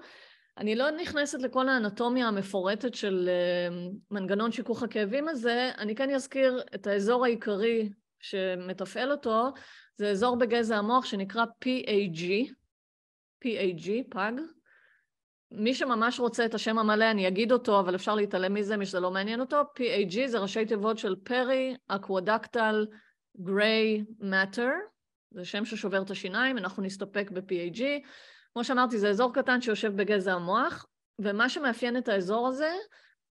אני לא נכנסת לכל האנטומיה המפורטת של אה, מנגנון שיכוך הכאבים הזה, אני כן אזכיר את האזור העיקרי שמתפעל אותו, זה אזור בגזע המוח שנקרא PAG, PAG, פאג. מי שממש רוצה את השם המלא אני אגיד אותו, אבל אפשר להתעלם מזה, מי שזה לא מעניין אותו. PAG זה ראשי תיבות של פרי, אקוודקטל, גריי, מטר. זה שם ששובר את השיניים, אנחנו נסתפק ב-PAG. כמו שאמרתי, זה אזור קטן שיושב בגזע המוח, ומה שמאפיין את האזור הזה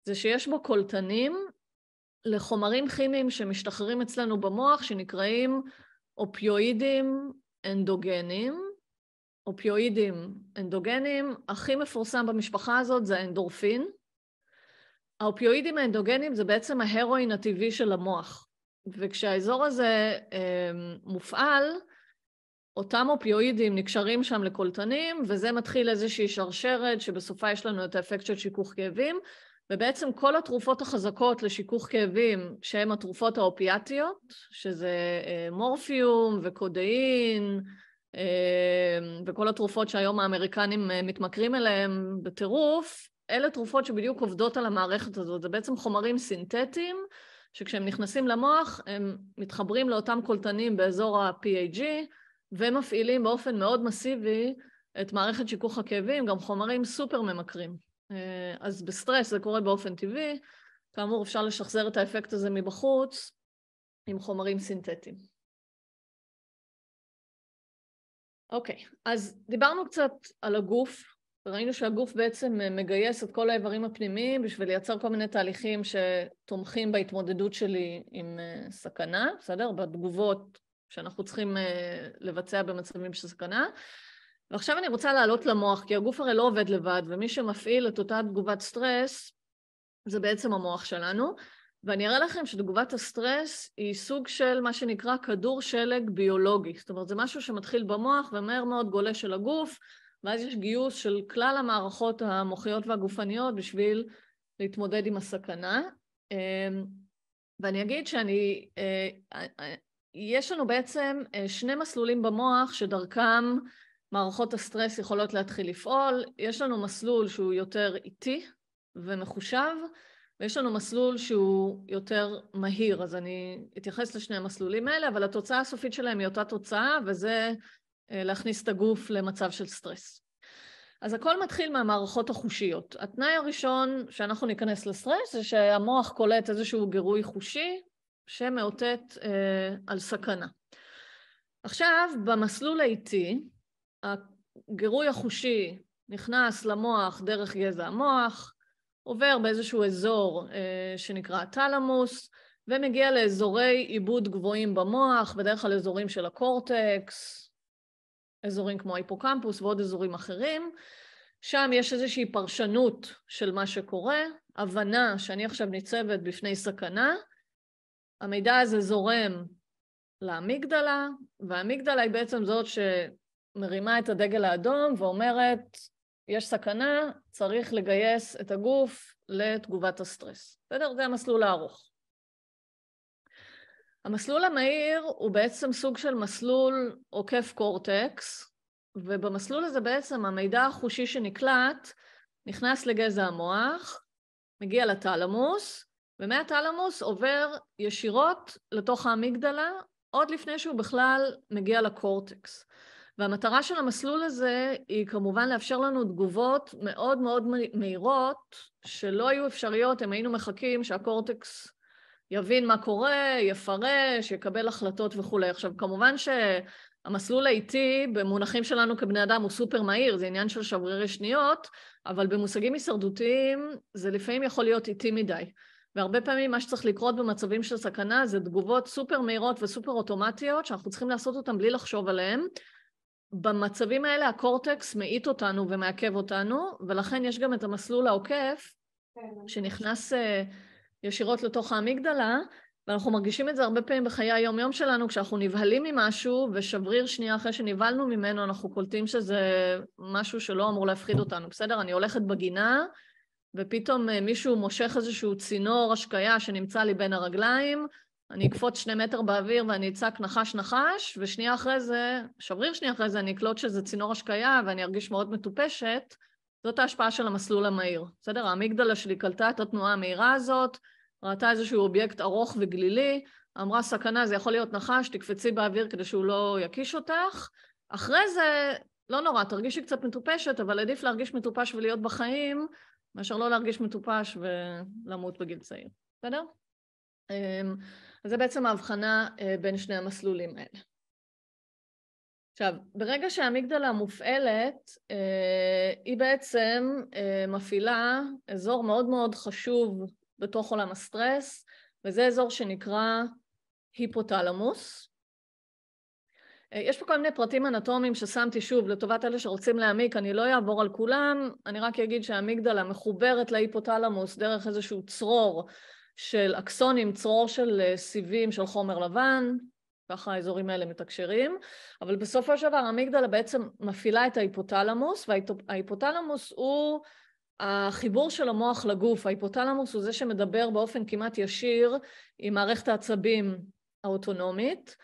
זה שיש בו קולטנים לחומרים כימיים שמשתחררים אצלנו במוח, שנקראים אופיואידים אנדוגנים. אופיואידים אנדוגנים, הכי מפורסם במשפחה הזאת זה האנדורפין. האופיואידים האנדוגנים זה בעצם ההרואין הטבעי של המוח. וכשהאזור הזה אה, מופעל, אותם אופיואידים נקשרים שם לקולטנים, וזה מתחיל איזושהי שרשרת שבסופה יש לנו את האפקט של שיכוך כאבים, ובעצם כל התרופות החזקות לשיכוך כאבים, שהן התרופות האופיאטיות, שזה אה, מורפיום וקודאין, אה, וכל התרופות שהיום האמריקנים אה, מתמכרים אליהן בטירוף, אלה תרופות שבדיוק עובדות על המערכת הזאת. זה בעצם חומרים סינתטיים, שכשהם נכנסים למוח, הם מתחברים לאותם קולטנים באזור ה-PAG, ומפעילים באופן מאוד מסיבי את מערכת שיכוך הכאבים, גם חומרים סופר ממכרים. אה, אז בסטרס זה קורה באופן טבעי, כאמור אפשר לשחזר את האפקט הזה מבחוץ עם חומרים סינתטיים. אוקיי, אז דיברנו קצת על הגוף, ראינו שהגוף בעצם אה, מגייס את כל האיברים הפנימיים בשביל לייצר כל מיני תהליכים שתומכים בהתמודדות שלי עם אה, סכנה, בסדר? בתגובות שאנחנו צריכים אה, לבצע במצבים של סכנה. ועכשיו אני רוצה לעלות למוח, כי הגוף הרי לא עובד לבד, ומי שמפעיל את אותה תגובת סטרס זה בעצם המוח שלנו. ואני אראה לכם שתגובת הסטרס היא סוג של מה שנקרא כדור שלג ביולוגי. זאת אומרת, זה משהו שמתחיל במוח ומהר מאוד גולש אל הגוף, ואז יש גיוס של כלל המערכות המוחיות והגופניות בשביל להתמודד עם הסכנה. אמ, ואני אגיד שאני אה, אה, יש לנו בעצם אה, שני מסלולים במוח שדרכם מערכות הסטרס יכולות להתחיל לפעול. יש לנו מסלול שהוא יותר איטי ומחושב, ויש לנו מסלול שהוא יותר מהיר, אז אני אתייחס לשני המסלולים האלה, אבל התוצאה הסופית שלהם היא אותה תוצאה, וזה אה, להכניס את הגוף למצב של סטרס. אז הכל מתחיל מהמערכות החושיות. התנאי הראשון שאנחנו ניכנס לסטרס זה שהמוח קולט איזשהו גירוי חושי, שמאותת אה, על סכנה. עכשיו, במסלול האיטי, הגירוי החושי נכנס למוח דרך גזע המוח, עובר באיזשהו אזור אה, שנקרא תלמוס, ומגיע לאזורי עיבוד גבוהים במוח, בדרך כלל אזורים של הקורטקס, אזורים כמו ההיפוקמפוס ועוד אזורים אחרים. שם יש איזושהי פרשנות של מה שקורה, הבנה שאני עכשיו ניצבת בפני סכנה, המידע הזה זורם לאמיגדלה, והאמיגדלה היא בעצם זאת שמרימה את הדגל האדום ואומרת, יש סכנה, צריך לגייס את הגוף לתגובת הסטרס. בסדר? זה המסלול הארוך. המסלול המהיר הוא בעצם סוג של מסלול עוקף קורטקס, ובמסלול הזה בעצם המידע החושי שנקלט נכנס לגזע המוח, מגיע לתלמוס, ומהתלמוס עובר ישירות לתוך האמיגדלה, עוד לפני שהוא בכלל מגיע לקורטקס. והמטרה של המסלול הזה היא כמובן לאפשר לנו תגובות מאוד מאוד מהירות, שלא היו אפשריות אם היינו מחכים שהקורטקס יבין מה קורה, יפרש, יקבל החלטות וכולי. עכשיו, כמובן שהמסלול האיטי במונחים שלנו כבני אדם הוא סופר מהיר, זה עניין של שברירי שניות, אבל במושגים הישרדותיים זה לפעמים יכול להיות איטי מדי. והרבה פעמים מה שצריך לקרות במצבים של סכנה זה תגובות סופר מהירות וסופר אוטומטיות שאנחנו צריכים לעשות אותן בלי לחשוב עליהן. במצבים האלה הקורטקס מאיט אותנו ומעכב אותנו, ולכן יש גם את המסלול העוקף כן, שנכנס אה, ישירות לתוך האמיגדלה, ואנחנו מרגישים את זה הרבה פעמים בחיי היום-יום שלנו, כשאנחנו נבהלים ממשהו, ושבריר שנייה אחרי שנבהלנו ממנו, אנחנו קולטים שזה משהו שלא אמור להפחיד אותנו. בסדר, אני הולכת בגינה, ופתאום אה, מישהו מושך איזשהו צינור השקיה שנמצא לי בין הרגליים, אני אקפוץ שני מטר באוויר ואני אצעק נחש נחש, ושנייה אחרי זה, שבריר שנייה אחרי זה, אני אקלוט שזה צינור השקיה ואני ארגיש מאוד מטופשת, זאת ההשפעה של המסלול המהיר. בסדר? האמיגדלה שלי קלטה את התנועה המהירה הזאת, ראתה איזשהו אובייקט ארוך וגלילי, אמרה סכנה, זה יכול להיות נחש, תקפצי באוויר כדי שהוא לא יקיש אותך. אחרי זה, לא נורא, תרגישי קצת מטופשת, אבל עדיף להרגיש מטופש ולהיות בחיים, מאשר לא להרגיש מטופש ולמות בגיל צעיר, בסדר? אמ, אז זה בעצם ההבחנה אה, בין שני המסלולים האלה. עכשיו, ברגע שהאמיגדלה מופעלת, אה, היא בעצם אה, מפעילה אזור מאוד מאוד חשוב בתוך עולם הסטרס, וזה אזור שנקרא היפותלמוס, אה, יש פה כל מיני פרטים אנטומיים ששמתי שוב לטובת אלה שרוצים להעמיק, אני לא אעבור על כולם, אני רק אגיד שהאמיגדלה מחוברת להיפותלמוס דרך איזשהו צרור של אקסונים, צרור של אה, סיבים של חומר לבן, ככה האזורים האלה מתקשרים, אבל בסופו של דבר האמיגדלה בעצם מפעילה את ההיפותלמוס, וההיפותלמוס הוא החיבור של המוח לגוף, ההיפותלמוס הוא זה שמדבר באופן כמעט ישיר עם מערכת העצבים האוטונומית,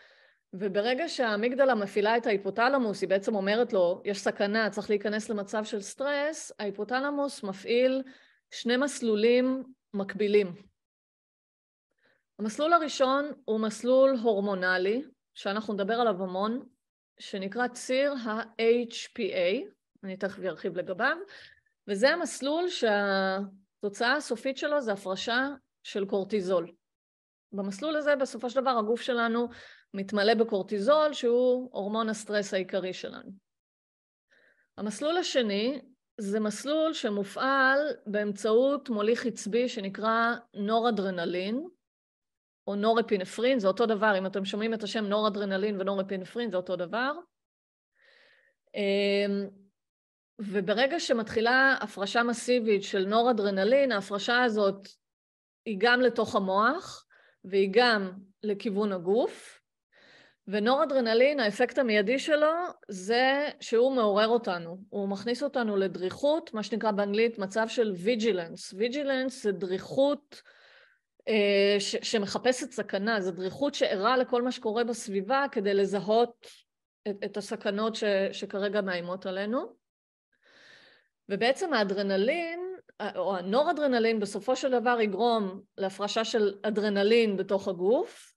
וברגע שהאמיגדלה מפעילה את ההיפותלמוס, היא בעצם אומרת לו, יש סכנה, צריך להיכנס למצב של סטרס, ההיפותלמוס מפעיל שני מסלולים מקבילים. המסלול הראשון הוא מסלול הורמונלי, שאנחנו נדבר עליו המון, שנקרא ציר ה-HPA, אני תכף ארחיב לגביו, וזה המסלול שהתוצאה הסופית שלו זה הפרשה של קורטיזול. במסלול הזה בסופו של דבר הגוף שלנו מתמלא בקורטיזול, שהוא הורמון הסטרס העיקרי שלנו. המסלול השני זה מסלול שמופעל באמצעות מוליך עצבי שנקרא נורדרנלין, או נורפינפרין, זה אותו דבר, אם אתם שומעים את השם נורדרנלין ונורפינפרין זה אותו דבר. אמ, וברגע שמתחילה הפרשה מסיבית של נורדרנלין, ההפרשה הזאת היא גם לתוך המוח והיא גם לכיוון הגוף, ונורדרנלין, האפקט המיידי שלו זה שהוא מעורר אותנו. הוא מכניס אותנו לדריכות, מה שנקרא באנגלית מצב של ויג'ילנס. ויג'ילנס זה דריכות אה, ש- שמחפשת סכנה, זו דריכות שערה לכל מה שקורה בסביבה כדי לזהות את, את הסכנות ש- שכרגע מאיימות עלינו. ובעצם האדרנלין, או הנורדרנלין, בסופו של דבר יגרום להפרשה של אדרנלין בתוך הגוף,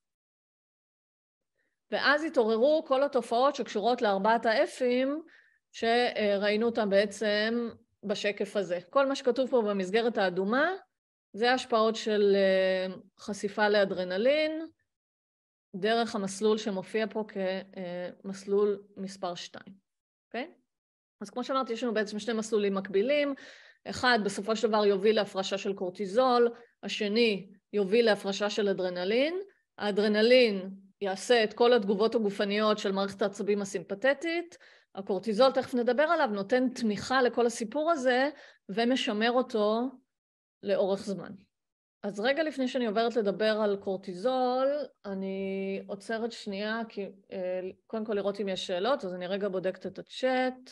ואז התעוררו כל התופעות שקשורות לארבעת האפים, שראינו אותם בעצם בשקף הזה. כל מה שכתוב פה במסגרת האדומה, זה השפעות של אה, חשיפה לאדרנלין, דרך המסלול שמופיע פה כמסלול אה, מספר 2, אוקיי? Okay? אז כמו שאמרתי, יש לנו בעצם שני מסלולים מקבילים. אחד בסופו של דבר יוביל להפרשה של קורטיזול, השני יוביל להפרשה של אדרנלין. האדרנלין יעשה את כל התגובות הגופניות של מערכת העצבים הסימפתטית. הקורטיזול, תכף נדבר עליו, נותן תמיכה לכל הסיפור הזה ומשמר אותו לאורך זמן. אז רגע לפני שאני עוברת לדבר על קורטיזול, אני עוצרת שנייה, כי אה, קודם כל לראות אם יש שאלות, אז אני רגע בודקת את הצ'אט.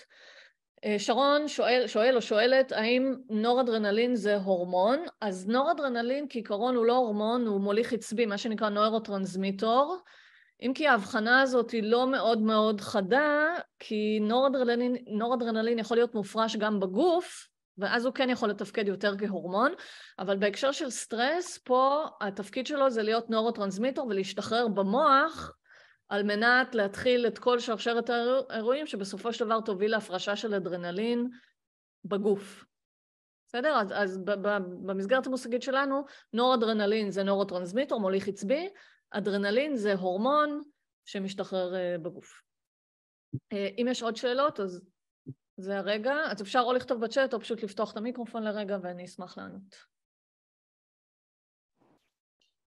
אה, שרון שואל, שואל או שואלת האם נורדרנלין זה הורמון? אז נורדרנלין כעיקרון הוא לא הורמון, הוא מוליך עצבי, מה שנקרא נוירוטרנסמיטור. אם כי ההבחנה הזאת היא לא מאוד מאוד חדה, כי נורדרנלין, נורדרנלין יכול להיות מופרש גם בגוף, ואז הוא כן יכול לתפקד יותר כהורמון, אבל בהקשר של סטרס, פה התפקיד שלו זה להיות נורוטרנסמיטור ולהשתחרר במוח על מנת להתחיל את כל שרשרת האירועים שבסופו של דבר תוביל להפרשה של אדרנלין בגוף. בסדר? אז, אז ב- ב- במסגרת המושגית שלנו, נורא-אדרנלין זה נורוטרנסמיטור, מוליך עצבי, אדרנלין זה הורמון שמשתחרר אה, בגוף. אה, אם יש עוד שאלות, אז זה הרגע. אז אפשר או לכתוב בצ'אט או פשוט לפתוח את המיקרופון לרגע ואני אשמח לענות.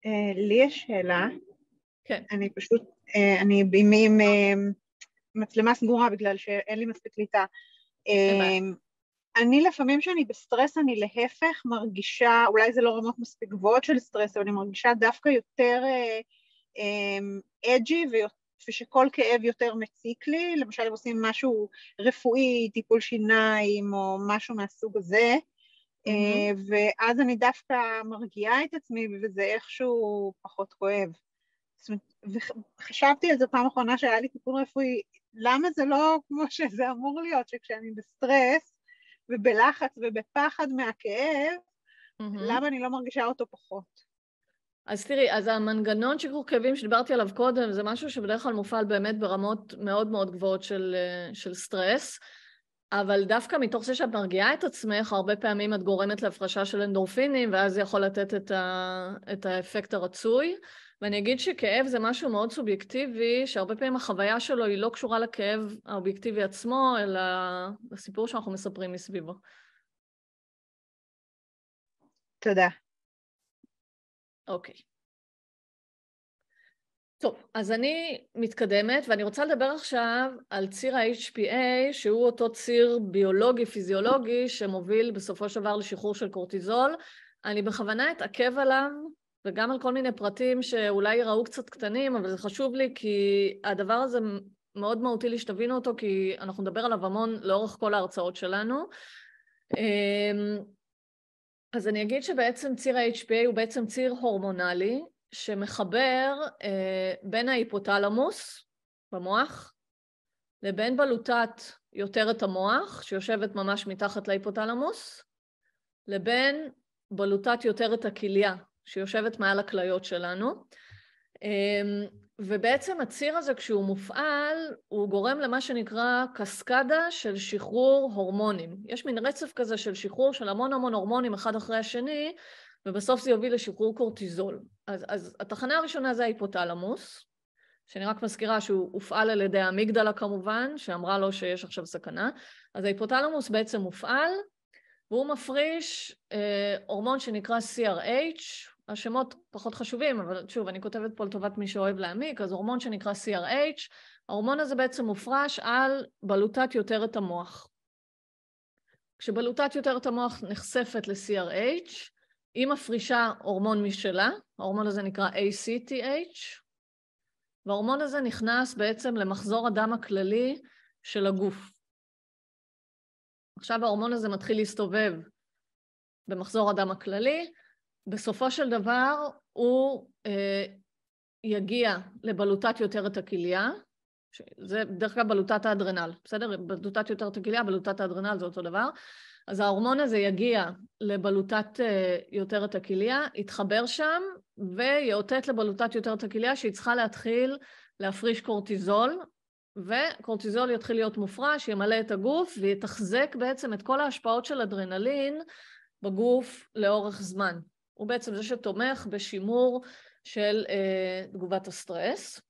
אה, לי יש שאלה. כן. אני פשוט אה, אני עם אה, מצלמה סגורה בגלל שאין לי מספיק קליטה. אה, אני לפעמים כשאני בסטרס אני להפך מרגישה, אולי זה לא רמות מספיק גבוהות של סטרס, אבל אני מרגישה דווקא יותר אג'י ושכל כאב יותר מציק לי, למשל אם עושים משהו רפואי, טיפול שיניים או משהו מהסוג הזה, mm-hmm. ואז אני דווקא מרגיעה את עצמי וזה איכשהו פחות כואב. וחשבתי על זה פעם אחרונה שהיה לי טיפול רפואי, למה זה לא כמו שזה אמור להיות, שכשאני בסטרס ובלחץ ובפחד מהכאב, mm-hmm. למה אני לא מרגישה אותו פחות? אז תראי, אז המנגנון של כאבים שדיברתי עליו קודם, זה משהו שבדרך כלל מופעל באמת ברמות מאוד מאוד גבוהות של, אה, של סטרס, אבל דווקא מתוך זה שאת מרגיעה את עצמך, הרבה פעמים את גורמת להפרשה של אנדורפינים, ואז זה יכול לתת את, ה, את האפקט הרצוי. ואני אגיד שכאב זה משהו מאוד סובייקטיבי, שהרבה פעמים החוויה שלו היא לא קשורה לכאב האובייקטיבי עצמו, אלא לסיפור שאנחנו מספרים מסביבו. תודה. אוקיי. טוב, אז אני מתקדמת, ואני רוצה לדבר עכשיו על ציר ה-HPA, שהוא אותו ציר ביולוגי-פיזיולוגי שמוביל בסופו של דבר לשחרור של קורטיזול. אני בכוונה אתעכב עליו וגם על כל מיני פרטים שאולי ייראו קצת קטנים, אבל זה חשוב לי כי הדבר הזה מאוד מהותי לי שתבינו אותו, כי אנחנו נדבר עליו המון לאורך כל ההרצאות שלנו. אמ, אז אני אגיד שבעצם ציר ה-HPA הוא בעצם ציר הורמונלי שמחבר אה, בין ההיפותלמוס במוח לבין בלוטת יותרת המוח, שיושבת ממש מתחת להיפותלמוס, לבין בלוטת יותרת הכליה, שיושבת מעל הכליות שלנו. אמ, ובעצם הציר הזה, כשהוא מופעל, הוא גורם למה שנקרא קסקדה של שחרור הורמונים. יש מין רצף כזה של שחרור של המון המון הורמונים אחד אחרי השני, ובסוף זה יוביל לשחרור קורטיזול. אז, אז התחנה הראשונה זה ההיפותלמוס, שאני רק מזכירה שהוא הופעל על ידי האמיגדלה כמובן, שאמרה לו שיש עכשיו סכנה. אז ההיפותלמוס בעצם מופעל, והוא מפריש אה, הורמון שנקרא CRH, השמות פחות חשובים, אבל שוב, אני כותבת פה לטובת מי שאוהב להעמיק, אז הורמון שנקרא CRH, ההורמון הזה בעצם מופרש על בלוטת יותרת המוח. כשבלוטת יותרת המוח נחשפת ל-CRH, היא מפרישה הורמון משלה, ההורמון הזה נקרא ACTH, וההורמון הזה נכנס בעצם למחזור הדם הכללי של הגוף. עכשיו ההורמון הזה מתחיל להסתובב במחזור הדם הכללי, בסופו של דבר הוא אה, יגיע לבלוטת יותרת הכליה, זה בדרך כלל בלוטת האדרנל, בסדר? בלוטת יותרת הכליה, בלוטת האדרנל זה אותו דבר. אז ההורמון הזה יגיע לבלוטת אה, יותרת הכליה, יתחבר שם ויאותת לבלוטת יותרת הכליה שהיא צריכה להתחיל להפריש קורטיזול, וקורטיזול יתחיל להיות מופרש, ימלא את הגוף ויתחזק בעצם את כל ההשפעות של אדרנלין בגוף לאורך זמן. הוא בעצם זה שתומך בשימור של אה, תגובת הסטרס.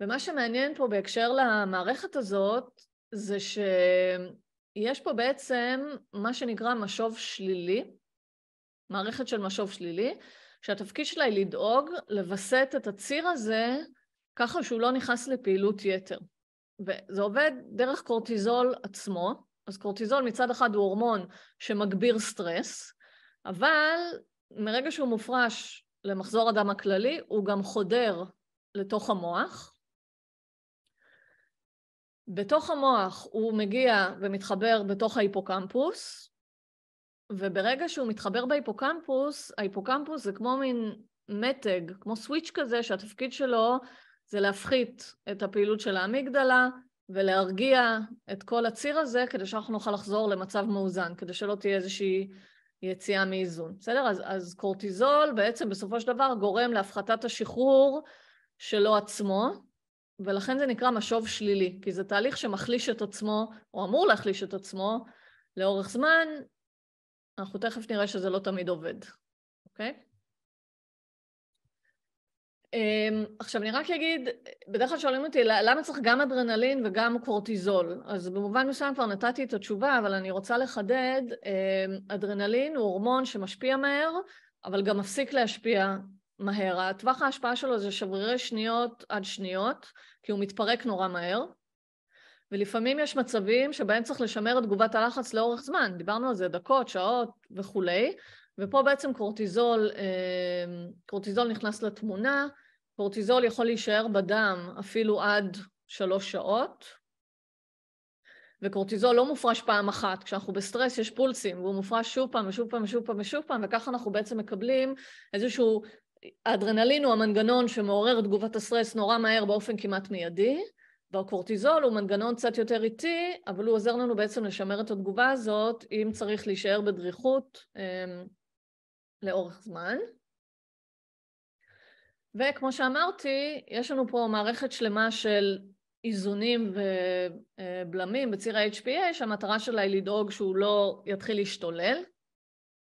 ומה שמעניין פה בהקשר למערכת הזאת, זה שיש פה בעצם מה שנקרא משוב שלילי, מערכת של משוב שלילי, שהתפקיד שלה היא לדאוג לווסת את הציר הזה ככה שהוא לא נכנס לפעילות יתר. וזה עובד דרך קורטיזול עצמו, אז קורטיזול מצד אחד הוא הורמון שמגביר סטרס, אבל מרגע שהוא מופרש למחזור הדם הכללי, הוא גם חודר לתוך המוח. בתוך המוח הוא מגיע ומתחבר בתוך ההיפוקמפוס, וברגע שהוא מתחבר בהיפוקמפוס, ההיפוקמפוס זה כמו מין מתג, כמו סוויץ' כזה, שהתפקיד שלו זה להפחית את הפעילות של האמיגדלה ולהרגיע את כל הציר הזה כדי שאנחנו נוכל לחזור למצב מאוזן, כדי שלא תהיה איזושהי יציאה מאיזון, בסדר? אז, אז קורטיזול בעצם בסופו של דבר גורם להפחתת השחרור שלו עצמו, ולכן זה נקרא משוב שלילי, כי זה תהליך שמחליש את עצמו, או אמור להחליש את עצמו, לאורך זמן, אנחנו תכף נראה שזה לא תמיד עובד, אוקיי? Okay? אמ, עכשיו, אני רק אגיד, בדרך כלל שואלים אותי, למה צריך גם אדרנלין וגם קורטיזול? אז במובן מסוים כבר נתתי את התשובה, אבל אני רוצה לחדד, אמ, אדרנלין הוא הורמון שמשפיע מהר, אבל גם מפסיק להשפיע מהר. הטווח ההשפעה שלו זה שברירי שניות עד שניות, כי הוא מתפרק נורא מהר. ולפעמים יש מצבים שבהם צריך לשמר את תגובת הלחץ לאורך זמן, דיברנו על זה דקות, שעות וכולי, ופה בעצם קורטיזול, אמ, קורטיזול נכנס לתמונה, קורטיזול יכול להישאר בדם אפילו עד שלוש שעות, וקורטיזול לא מופרש פעם אחת, כשאנחנו בסטרס יש פולסים, והוא מופרש שוב פעם ושוב פעם ושוב פעם ושוב פעם, וככה אנחנו בעצם מקבלים איזשהו, האדרנלין הוא המנגנון שמעורר את תגובת הסטרס נורא מהר באופן כמעט מיידי, והקורטיזול הוא מנגנון קצת יותר איטי, אבל הוא עוזר לנו בעצם לשמר את התגובה הזאת, אם צריך להישאר בדריכות אמ, לאורך זמן. וכמו שאמרתי, יש לנו פה מערכת שלמה של איזונים ובלמים אה, בציר ה-HPA, שהמטרה שלה היא לדאוג שהוא לא יתחיל להשתולל,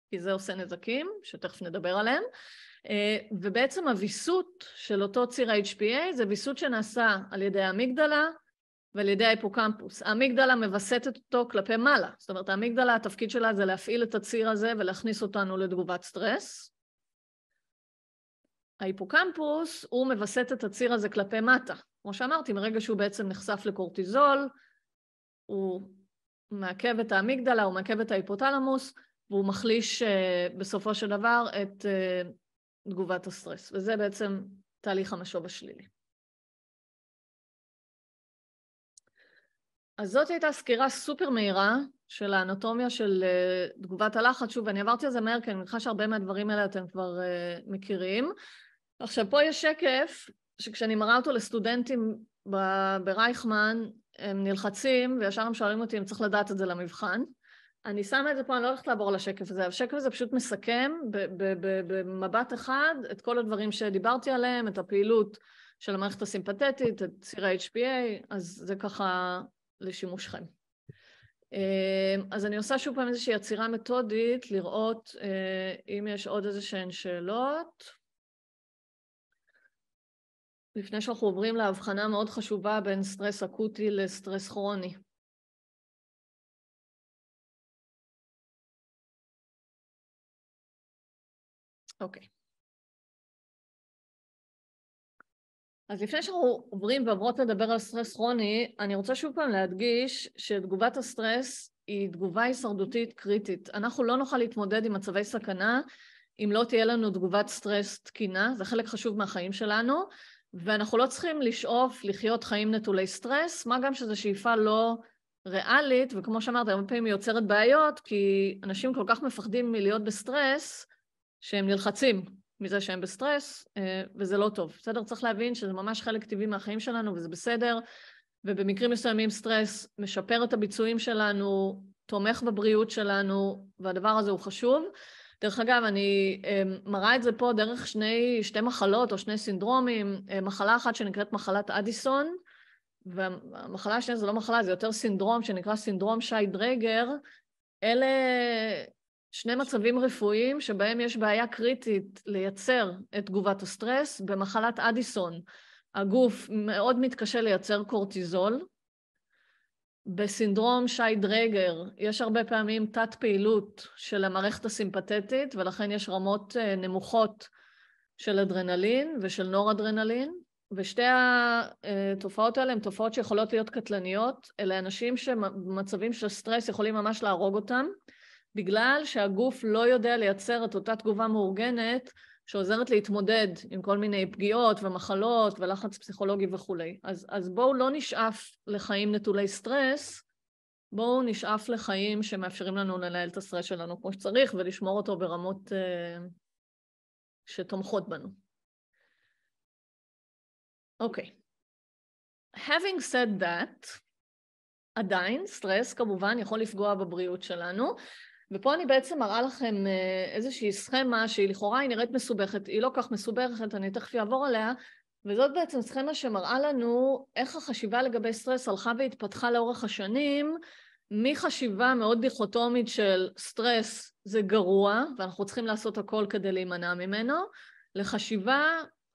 כי זה עושה נזקים, שתכף נדבר עליהם. אה, ובעצם הוויסות של אותו ציר ה-HPA זה ויסות שנעשה על ידי המגדלה, ועל ידי ההיפוקמפוס. האמיגדלה מווסתת אותו כלפי מעלה. זאת אומרת, האמיגדלה, התפקיד שלה זה להפעיל את הציר הזה ולהכניס אותנו לתגובת סטרס. ההיפוקמפוס, הוא מווסת את הציר הזה כלפי מטה. כמו שאמרתי, מרגע שהוא בעצם נחשף לקורטיזול, הוא מעכב את האמיגדלה, הוא מעכב את ההיפותלמוס, והוא מחליש אה, בסופו של דבר את אה, תגובת הסטרס. וזה בעצם תהליך המשוב השלילי. אז זאת הייתה סקירה סופר מהירה של האנטומיה של uh, תגובת הלחץ. שוב, אני עברתי על זה מהר, כי אני מניחה שהרבה מהדברים האלה אתם כבר uh, מכירים. עכשיו, פה יש שקף שכשאני מראה אותו לסטודנטים ברייכמן, הם נלחצים, וישר הם שואלים אותי אם צריך לדעת את זה למבחן. אני שמה את זה פה, אני לא הולכת לעבור על השקף הזה. השקף הזה פשוט מסכם במבט אחד את כל הדברים שדיברתי עליהם, את הפעילות של המערכת הסימפתטית, את ציר ה-HPA, אז זה ככה לשימושכם. אמ, אז אני עושה שוב פעם איזושהי עצירה מתודית לראות אה, אם יש עוד איזה שהן שאלות. לפני שאנחנו עוברים להבחנה מאוד חשובה בין סטרס אקוטי לסטרס כרוני. אוקיי. Okay. אז לפני שאנחנו עוברים ועוברות לדבר על סטרס כרוני, אני רוצה שוב פעם להדגיש שתגובת הסטרס היא תגובה הישרדותית קריטית. אנחנו לא נוכל להתמודד עם מצבי סכנה אם לא תהיה לנו תגובת סטרס תקינה, זה חלק חשוב מהחיים שלנו, ואנחנו לא צריכים לשאוף לחיות חיים נטולי סטרס, מה גם שזו שאיפה לא ריאלית, וכמו שאמרת, הרבה פעמים היא יוצרת בעיות, כי אנשים כל כך מפחדים מלהיות בסטרס, שהם נלחצים, מזה שהם בסטרס, אה, וזה לא טוב. בסדר? צריך להבין שזה ממש חלק טבעי מהחיים שלנו וזה בסדר, ובמקרים מסוימים סטרס משפר את הביצועים שלנו, תומך בבריאות שלנו, והדבר הזה הוא חשוב. דרך אגב, אני אה, מראה את זה פה דרך שני, שתי מחלות או שני סינדרומים, אה, מחלה אחת שנקראת מחלת אדיסון, והמחלה השנייה זו לא מחלה, זה יותר סינדרום שנקרא סינדרום שי דרגר, אלה שני מצבים רפואיים שבהם יש בעיה קריטית לייצר את תגובת הסטרס. במחלת אדיסון הגוף מאוד מתקשה לייצר קורטיזול. בסינדרום שי דרגר יש הרבה פעמים תת פעילות של המערכת הסימפתטית ולכן יש רמות אה, נמוכות של אדרנלין ושל נורדרנלין ושתי התופעות אה, האלה הן תופעות שיכולות להיות קטלניות, אלה אנשים שמצבים של סטרס יכולים ממש להרוג אותם. בגלל שהגוף לא יודע לייצר את אותה תגובה מאורגנת שעוזרת להתמודד עם כל מיני פגיעות ומחלות ולחץ פסיכולוגי וכולי. אז, אז בואו לא נשאף לחיים נטולי סטרס, בואו נשאף לחיים שמאפשרים לנו לנהל את הסטרס שלנו כמו שצריך ולשמור אותו ברמות uh, שתומכות בנו. אוקיי. Okay. Having said that, עדיין סטרס כמובן יכול לפגוע בבריאות שלנו, ופה אני בעצם מראה לכם אה, איזושהי סכמה שהיא לכאורה היא נראית מסובכת, היא לא כך מסובכת, אני תכף אעבור עליה, וזאת בעצם סכמה שמראה לנו איך החשיבה לגבי סטרס הלכה והתפתחה לאורך השנים, מחשיבה מאוד דיכוטומית של סטרס זה גרוע, ואנחנו צריכים לעשות הכל כדי להימנע ממנו, לחשיבה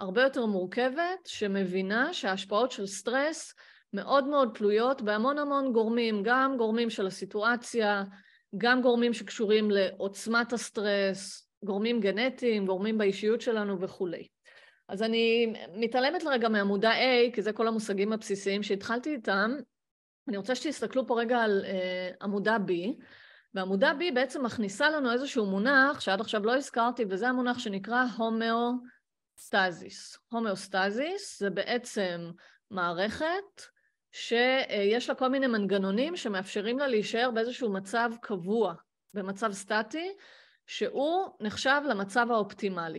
הרבה יותר מורכבת, שמבינה שההשפעות של סטרס מאוד מאוד תלויות בהמון המון גורמים, גם גורמים של הסיטואציה, גם גורמים שקשורים לעוצמת הסטרס, גורמים גנטיים, גורמים באישיות שלנו וכולי. אז אני מתעלמת לרגע מעמודה A, כי זה כל המושגים הבסיסיים שהתחלתי איתם. אני רוצה שתסתכלו פה רגע על אה, עמודה B, ועמודה B בעצם מכניסה לנו איזשהו מונח שעד עכשיו לא הזכרתי, וזה המונח שנקרא הומאוסטזיס. הומאוסטזיס זה בעצם מערכת שיש לה כל מיני מנגנונים שמאפשרים לה להישאר באיזשהו מצב קבוע, במצב סטטי, שהוא נחשב למצב האופטימלי.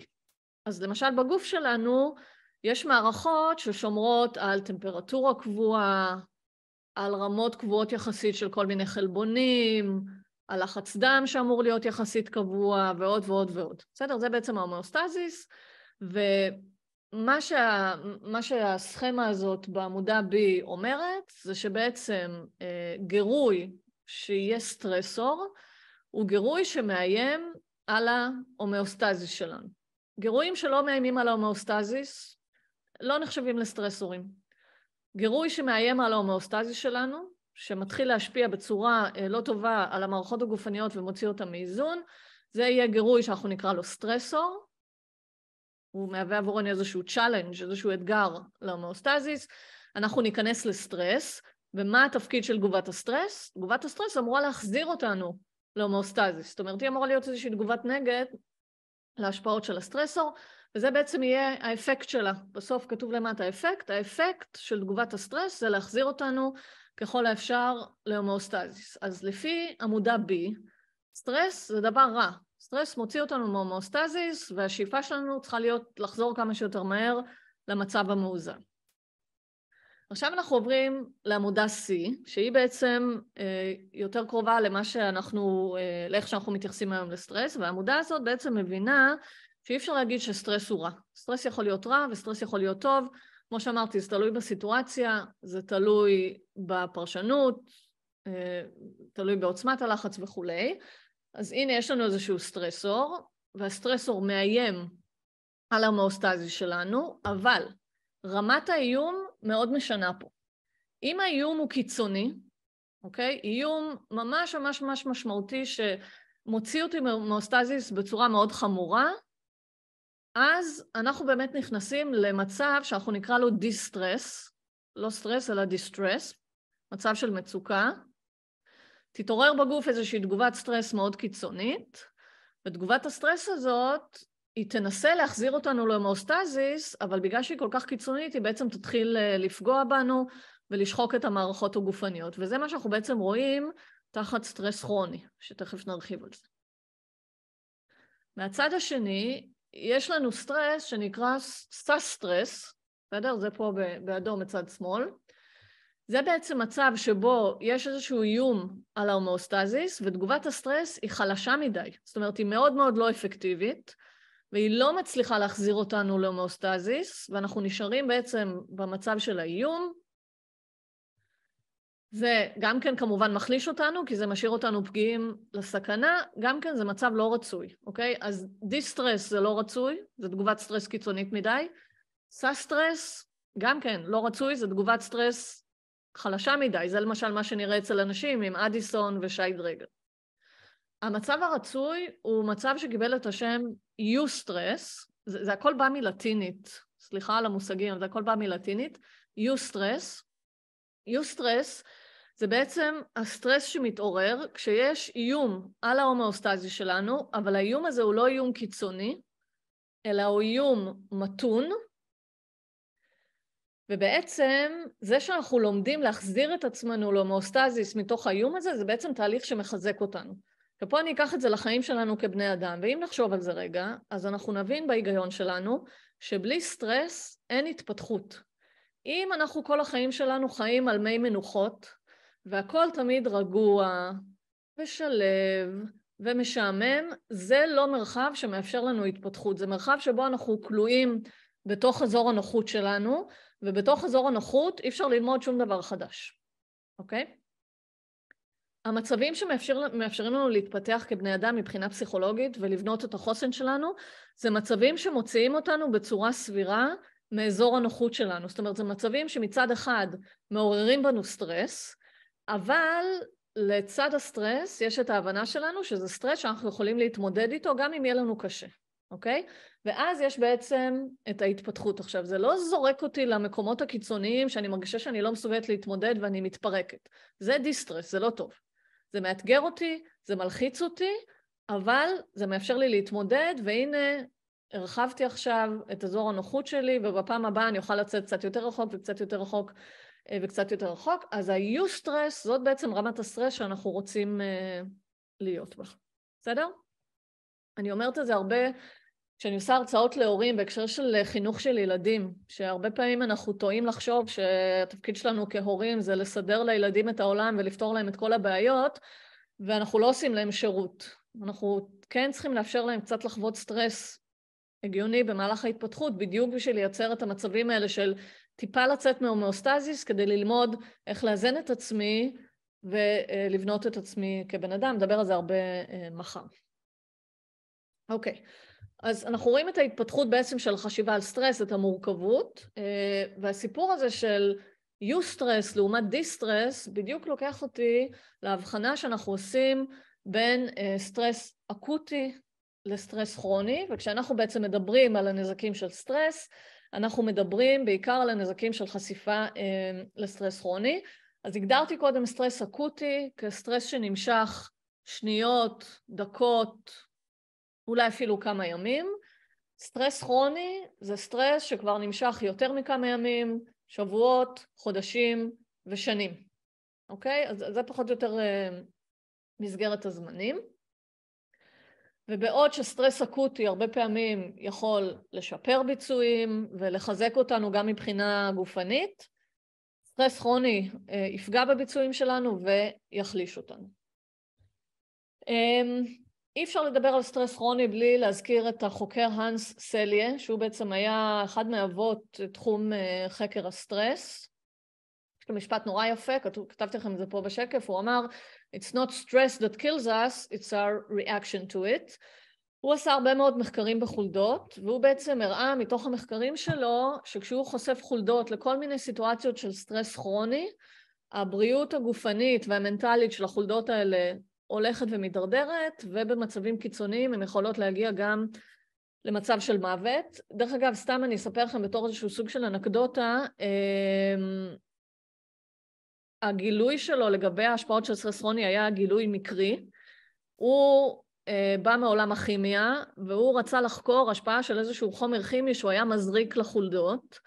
אז למשל בגוף שלנו יש מערכות ששומרות על טמפרטורה קבועה, על רמות קבועות יחסית של כל מיני חלבונים, על לחץ דם שאמור להיות יחסית קבוע, ועוד ועוד ועוד. בסדר? זה בעצם ההומואוסטזיס, ו... מה, שה, מה שהסכמה הזאת בעמודה B אומרת, זה שבעצם אה, גירוי שיהיה סטרסור, הוא גירוי שמאיים על ההומאוסטזיס שלנו. גירויים שלא מאיימים על ההומאוסטזיס לא נחשבים לסטרסורים. גירוי שמאיים על ההומאוסטזיס שלנו, שמתחיל להשפיע בצורה אה, לא טובה על המערכות הגופניות ומוציא אותן מאיזון, זה יהיה גירוי שאנחנו נקרא לו סטרסור, הוא מהווה עבורנו איזשהו צ'אלנג', איזשהו אתגר להומאוסטזיס, אנחנו ניכנס לסטרס, ומה התפקיד של תגובת הסטרס? תגובת הסטרס אמורה להחזיר אותנו להומאוסטזיס, זאת אומרת היא אמורה להיות איזושהי תגובת נגד להשפעות של הסטרסור, וזה בעצם יהיה האפקט שלה. בסוף כתוב למטה האפקט, האפקט של תגובת הסטרס זה להחזיר אותנו ככל האפשר להומאוסטזיס. אז לפי עמודה B, סטרס זה דבר רע, סטרס מוציא אותנו מהומוסטזיס, והשאיפה שלנו צריכה להיות לחזור כמה שיותר מהר למצב המאוזן. עכשיו אנחנו עוברים לעמודה C, שהיא בעצם אה, יותר קרובה למה שאנחנו, אה, לאיך שאנחנו מתייחסים היום לסטרס, והעמודה הזאת בעצם מבינה שאי אפשר להגיד שסטרס הוא רע. סטרס יכול להיות רע וסטרס יכול להיות טוב. כמו שאמרתי, זה תלוי בסיטואציה, זה תלוי בפרשנות, אה, תלוי בעוצמת הלחץ וכולי, אז הנה יש לנו איזשהו סטרסור, והסטרסור מאיים על המאוסטזי שלנו, אבל רמת האיום מאוד משנה פה. אם האיום הוא קיצוני, אוקיי? איום ממש ממש ממש משמעותי שמוציא אותי מאוסטזיס בצורה מאוד חמורה, אז אנחנו באמת נכנסים למצב שאנחנו נקרא לו דיסטרס, לא סטרס אלא דיסטרס, מצב של מצוקה, תתעורר בגוף איזושהי תגובת סטרס מאוד קיצונית, ותגובת הסטרס הזאת, היא תנסה להחזיר אותנו להומאוסטזיס, אבל בגלל שהיא כל כך קיצונית, היא בעצם תתחיל אה, לפגוע בנו ולשחוק את המערכות הגופניות. וזה מה שאנחנו בעצם רואים תחת סטרס כרוני, שתכף נרחיב על זה. מהצד השני, יש לנו סטרס שנקרא סטס סטרס, בסדר? זה פה באדום מצד שמאל. זה בעצם מצב שבו יש איזשהו איום על ההומואוסטזיס, ותגובת הסטרס היא חלשה מדי. זאת אומרת, היא מאוד מאוד לא אפקטיבית, והיא לא מצליחה להחזיר אותנו להומואוסטזיס, ואנחנו נשארים בעצם במצב של האיום. זה גם כן כמובן מחליש אותנו, כי זה משאיר אותנו פגיעים לסכנה, גם כן זה מצב לא רצוי, אוקיי? אז דיסטרס זה לא רצוי, זה תגובת סטרס קיצונית מדי. ססטרס, גם כן, לא רצוי, זה תגובת סטרס חלשה מדי, זה למשל מה שנראה אצל אנשים עם אדיסון ושי דרגל. המצב הרצוי הוא מצב שקיבל את השם U-Stress, זה, זה הכל בא מלטינית, סליחה על המושגים, זה הכל בא מלטינית, U-Stress. U-Stress זה בעצם הסטרס שמתעורר כשיש איום על ההומואוסטזי שלנו, אבל האיום הזה הוא לא איום קיצוני, אלא הוא איום מתון, ובעצם זה שאנחנו לומדים להחזיר את עצמנו להומואוסטזיס מתוך האיום הזה, זה בעצם תהליך שמחזק אותנו. ופה אני אקח את זה לחיים שלנו כבני אדם, ואם נחשוב על זה רגע, אז אנחנו נבין בהיגיון שלנו שבלי סטרס אין התפתחות. אם אנחנו כל החיים שלנו חיים על מי מנוחות, והכל תמיד רגוע ושלב ומשעמם, זה לא מרחב שמאפשר לנו התפתחות. זה מרחב שבו אנחנו כלואים בתוך אזור הנוחות שלנו, ובתוך אזור הנוחות אי אפשר ללמוד שום דבר חדש, אוקיי? המצבים שמאפשרים לנו להתפתח כבני אדם מבחינה פסיכולוגית ולבנות את החוסן שלנו, זה מצבים שמוציאים אותנו בצורה סבירה מאזור הנוחות שלנו. זאת אומרת, זה מצבים שמצד אחד מעוררים בנו סטרס, אבל לצד הסטרס יש את ההבנה שלנו שזה סטרס שאנחנו יכולים להתמודד איתו גם אם יהיה לנו קשה, אוקיי? ואז יש בעצם את ההתפתחות. עכשיו, זה לא זורק אותי למקומות הקיצוניים שאני מרגישה שאני לא מסוגלת להתמודד ואני מתפרקת. זה דיסטרס, זה לא טוב. זה מאתגר אותי, זה מלחיץ אותי, אבל זה מאפשר לי להתמודד, והנה, הרחבתי עכשיו את אזור הנוחות שלי, ובפעם הבאה אני אוכל לצאת קצת יותר רחוק וקצת יותר רחוק אה, וקצת יותר רחוק. אז ה-U stress, זאת בעצם רמת הסטרס שאנחנו רוצים אה, להיות בה. בסדר? אני אומרת את זה הרבה כשאני עושה הרצאות להורים בהקשר של אה, חינוך של ילדים, שהרבה פעמים אנחנו טועים לחשוב שהתפקיד שלנו כהורים זה לסדר לילדים את העולם ולפתור להם את כל הבעיות, ואנחנו לא עושים להם שירות. אנחנו כן צריכים לאפשר להם קצת לחוות סטרס הגיוני במהלך ההתפתחות, בדיוק בשביל לייצר את המצבים האלה של טיפה לצאת מהומאוסטזיס כדי ללמוד איך לאזן את עצמי ולבנות אה, את עצמי כבן אדם. נדבר על זה הרבה אה, מחר. אוקיי. Okay. אז אנחנו רואים את ההתפתחות בעצם של חשיבה על סטרס, את המורכבות, אה, והסיפור הזה של יו-סטרס לעומת דיסטרס בדיוק לוקח אותי להבחנה שאנחנו עושים בין אה, סטרס אקוטי לסטרס כרוני, וכשאנחנו בעצם מדברים על הנזקים של סטרס, אנחנו מדברים בעיקר על הנזקים של חשיפה אה, לסטרס כרוני. אז הגדרתי קודם סטרס אקוטי כסטרס שנמשך שניות, דקות, אולי אפילו כמה ימים. סטרס כרוני זה סטרס שכבר נמשך יותר מכמה ימים, שבועות, חודשים ושנים, אוקיי? אז זה פחות או יותר אה, מסגרת הזמנים. ובעוד שסטרס אקוטי הרבה פעמים יכול לשפר ביצועים ולחזק אותנו גם מבחינה גופנית, סטרס כרוני אה, יפגע בביצועים שלנו ויחליש אותנו. אמ, אי אפשר לדבר על סטרס כרוני בלי להזכיר את החוקר האנס סליה, שהוא בעצם היה אחד מאבות תחום אה, חקר הסטרס. יש לו משפט נורא יפה, כתוב, כתבתי לכם את זה פה בשקף, הוא אמר, It's not stress that kills us, it's our reaction to it. הוא עשה הרבה מאוד מחקרים בחולדות, והוא בעצם הראה מתוך המחקרים שלו, שכשהוא חושף חולדות לכל מיני סיטואציות של סטרס כרוני, הבריאות הגופנית והמנטלית של החולדות האלה הולכת ומתדרדרת, ובמצבים קיצוניים הן יכולות להגיע גם למצב של מוות. דרך אגב, סתם אני אספר לכם בתור איזשהו סוג של אנקדוטה, אמ, הגילוי שלו לגבי ההשפעות של סטרס רוני היה גילוי מקרי. הוא אה, בא מעולם הכימיה, והוא רצה לחקור השפעה של איזשהו חומר כימי שהוא היה מזריק לחולדות,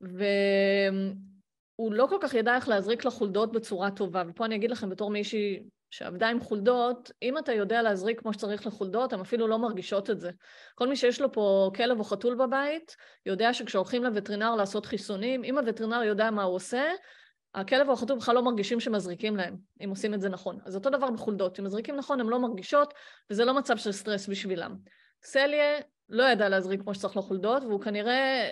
והוא לא כל כך ידע איך להזריק לחולדות בצורה טובה. ופה אני אגיד לכם בתור מישהי שעבדה עם חולדות, אם אתה יודע להזריק כמו שצריך לחולדות, הן אפילו לא מרגישות את זה. כל מי שיש לו פה כלב או חתול בבית, יודע שכשהולכים לווטרינר לעשות חיסונים, אם הווטרינר יודע מה הוא עושה, הכלב או החתול בכלל לא מרגישים שמזריקים להם, אם עושים את זה נכון. אז אותו דבר בחולדות, אם מזריקים נכון, הן לא מרגישות, וזה לא מצב של סטרס בשבילם. סליה לא ידע להזריק כמו שצריך לחולדות, והוא כנראה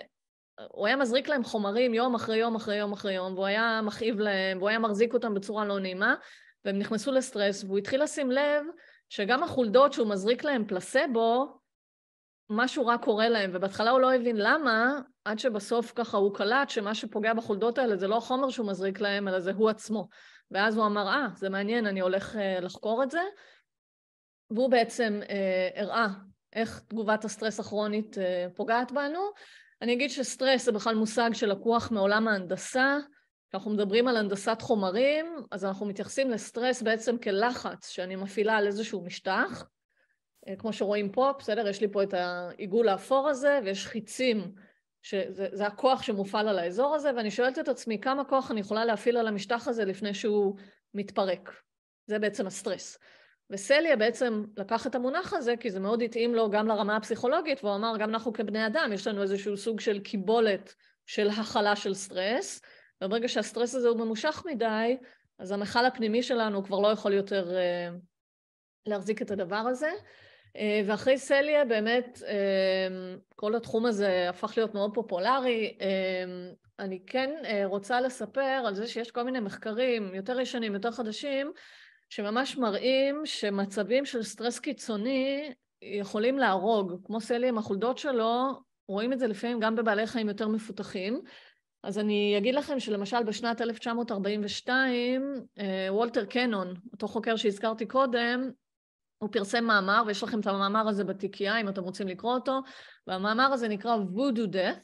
הוא היה מזריק להם חומרים יום אחרי יום אחרי יום אחרי יום, והוא היה מכאיב להם, והוא היה מחזיק אותם בצורה לא נעימה, והם נכנסו לסטרס, והוא התחיל לשים לב שגם החולדות שהוא מזריק להם פלסבו, משהו רע קורה להם, ובהתחלה הוא לא הבין למה, עד שבסוף ככה הוא קלט שמה שפוגע בחולדות האלה זה לא החומר שהוא מזריק להם, אלא זה הוא עצמו. ואז הוא אמר, אה, זה מעניין, אני הולך אה, לחקור את זה. והוא בעצם אה, הראה איך תגובת הסטרס הכרונית אה, פוגעת בנו. אני אגיד שסטרס זה בכלל מושג שלקוח מעולם ההנדסה. כשאנחנו מדברים על הנדסת חומרים, אז אנחנו מתייחסים לסטרס בעצם כלחץ שאני מפעילה על איזשהו משטח. אה, כמו שרואים פה, בסדר? יש לי פה את העיגול האפור הזה, ויש חיצים, שזה זה הכוח שמופעל על האזור הזה, ואני שואלת את עצמי כמה כוח אני יכולה להפעיל על המשטח הזה לפני שהוא מתפרק. זה בעצם הסטרס. וסליה בעצם לקח את המונח הזה, כי זה מאוד התאים לו גם לרמה הפסיכולוגית, והוא אמר, גם אנחנו כבני אדם, יש לנו איזשהו סוג של קיבולת של הכלה של סטרס, וברגע שהסטרס הזה הוא ממושך מדי, אז המכל הפנימי שלנו כבר לא יכול יותר אה, להחזיק את הדבר הזה. אה, ואחרי סליה באמת אה, כל התחום הזה הפך להיות מאוד פופולרי. אני כן רוצה לספר על זה שיש כל מיני מחקרים יותר ישנים, יותר חדשים, שממש מראים שמצבים של סטרס קיצוני יכולים להרוג. כמו סליה עם החולדות שלו, רואים את זה לפעמים גם בבעלי חיים יותר מפותחים. אז אני אגיד לכם שלמשל בשנת 1942, אה, וולטר קנון, אותו חוקר שהזכרתי קודם, הוא פרסם מאמר, ויש לכם את המאמר הזה בתיקייה, אם אתם רוצים לקרוא אותו, והמאמר הזה נקרא וודו דף,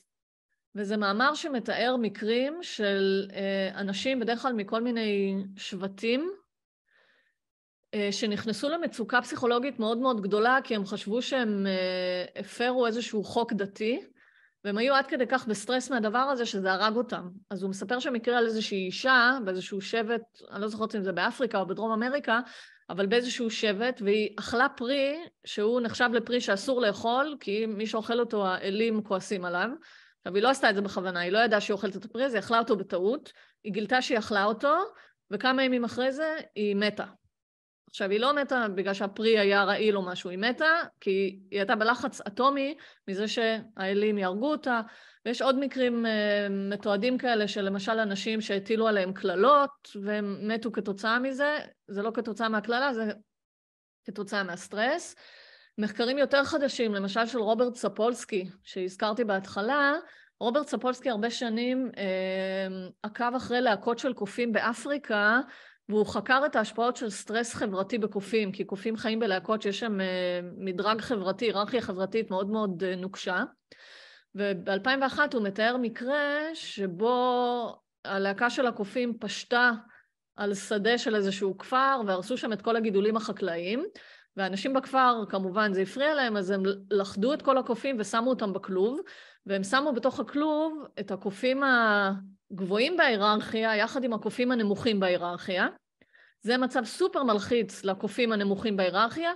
וזה מאמר שמתאר מקרים של אה, אנשים, בדרך כלל מכל מיני שבטים, אה, שנכנסו למצוקה פסיכולוגית מאוד מאוד גדולה, כי הם חשבו שהם הפרו איזשהו חוק דתי, והם היו עד כדי כך בסטרס מהדבר הזה שזה הרג אותם. אז הוא מספר שם מקרה על איזושהי אישה באיזשהו שבט, אני לא זוכרת אם זה באפריקה או בדרום אמריקה, אבל באיזשהו שבט, והיא אכלה פרי שהוא נחשב לפרי שאסור לאכול, כי מי שאוכל אותו האלים כועסים עליו. עכשיו, היא לא עשתה את זה בכוונה, היא לא ידעה שהיא אוכלת את הפרי, הזה, היא אכלה אותו בטעות, היא גילתה שהיא אכלה אותו, וכמה ימים אחרי זה היא מתה. עכשיו, היא לא מתה בגלל שהפרי היה רעיל או משהו, היא מתה כי היא הייתה בלחץ אטומי מזה שהאלים יהרגו אותה. ויש עוד מקרים uh, מתועדים כאלה, שלמשל אנשים שהטילו עליהם קללות והם מתו כתוצאה מזה, זה לא כתוצאה מהקללה, זה כתוצאה מהסטרס. מחקרים יותר חדשים, למשל של רוברט ספולסקי, שהזכרתי בהתחלה, רוברט ספולסקי הרבה שנים אה, עקב אחרי להקות של קופים באפריקה, והוא חקר את ההשפעות של סטרס חברתי בקופים, כי קופים חיים בלהקות שיש שם אה, מדרג חברתי, היררכיה חברתית מאוד מאוד אה, נוקשה. וב-2001 הוא מתאר מקרה שבו הלהקה של הקופים פשטה על שדה של איזשהו כפר והרסו שם את כל הגידולים החקלאיים. ואנשים בכפר, כמובן, זה הפריע להם, אז הם לכדו את כל הקופים ושמו אותם בכלוב, והם שמו בתוך הכלוב את הקופים ה... הגבוהים בהיררכיה יחד עם הקופים הנמוכים בהיררכיה. זה מצב סופר מלחיץ לקופים הנמוכים בהיררכיה,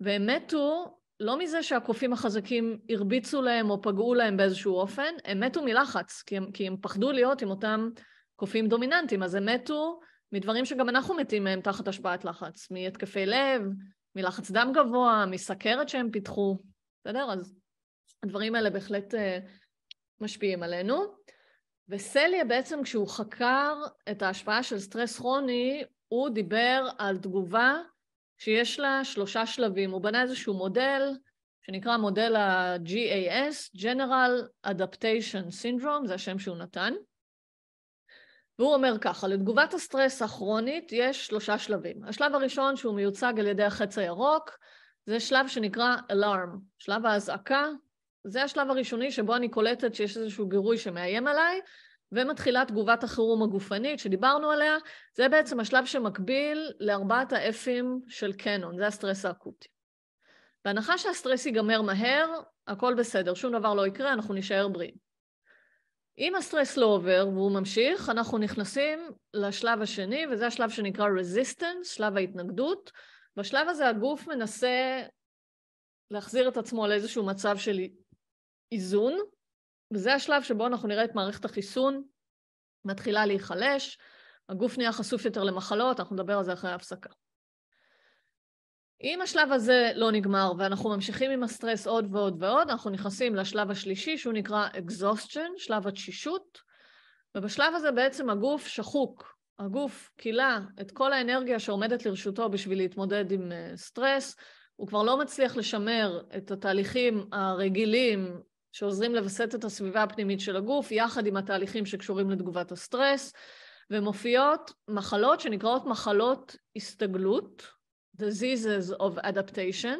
והם מתו לא מזה שהקופים החזקים הרביצו להם או פגעו להם באיזשהו אופן, הם מתו מלחץ, כי הם, כי הם פחדו להיות עם אותם קופים דומיננטיים, אז הם מתו מדברים שגם אנחנו מתים מהם תחת השפעת לחץ, מהתקפי לב, מלחץ דם גבוה, מסכרת שהם פיתחו, בסדר? אז הדברים האלה בהחלט uh, משפיעים עלינו. וסליה בעצם כשהוא חקר את ההשפעה של סטרס כרוני, הוא דיבר על תגובה שיש לה שלושה שלבים. הוא בנה איזשהו מודל שנקרא מודל ה-GAS, General Adaptation Syndrome, זה השם שהוא נתן. והוא אומר ככה, לתגובת הסטרס הכרונית יש שלושה שלבים. השלב הראשון שהוא מיוצג על ידי החץ הירוק, זה שלב שנקרא alarm, שלב האזעקה, זה השלב הראשוני שבו אני קולטת שיש איזשהו גירוי שמאיים עליי, ומתחילה תגובת החירום הגופנית שדיברנו עליה, זה בעצם השלב שמקביל לארבעת האפים של קנון, זה הסטרס האקוטי. בהנחה שהסטרס ייגמר מהר, הכל בסדר, שום דבר לא יקרה, אנחנו נישאר בריאים. אם הסטרס לא עובר והוא ממשיך, אנחנו נכנסים לשלב השני, וזה השלב שנקרא resistance, שלב ההתנגדות. בשלב הזה הגוף מנסה להחזיר את עצמו לאיזשהו מצב של איזון, וזה השלב שבו אנחנו נראה את מערכת החיסון מתחילה להיחלש, הגוף נהיה חשוף יותר למחלות, אנחנו נדבר על זה אחרי ההפסקה. אם השלב הזה לא נגמר ואנחנו ממשיכים עם הסטרס עוד ועוד ועוד, אנחנו נכנסים לשלב השלישי שהוא נקרא exhaustion, שלב התשישות, ובשלב הזה בעצם הגוף שחוק. הגוף כילה את כל האנרגיה שעומדת לרשותו בשביל להתמודד עם אה, סטרס, הוא כבר לא מצליח לשמר את התהליכים הרגילים שעוזרים לווסת את הסביבה הפנימית של הגוף, יחד עם התהליכים שקשורים לתגובת הסטרס, ומופיעות מחלות שנקראות מחלות הסתגלות, Diseases of Adaptation,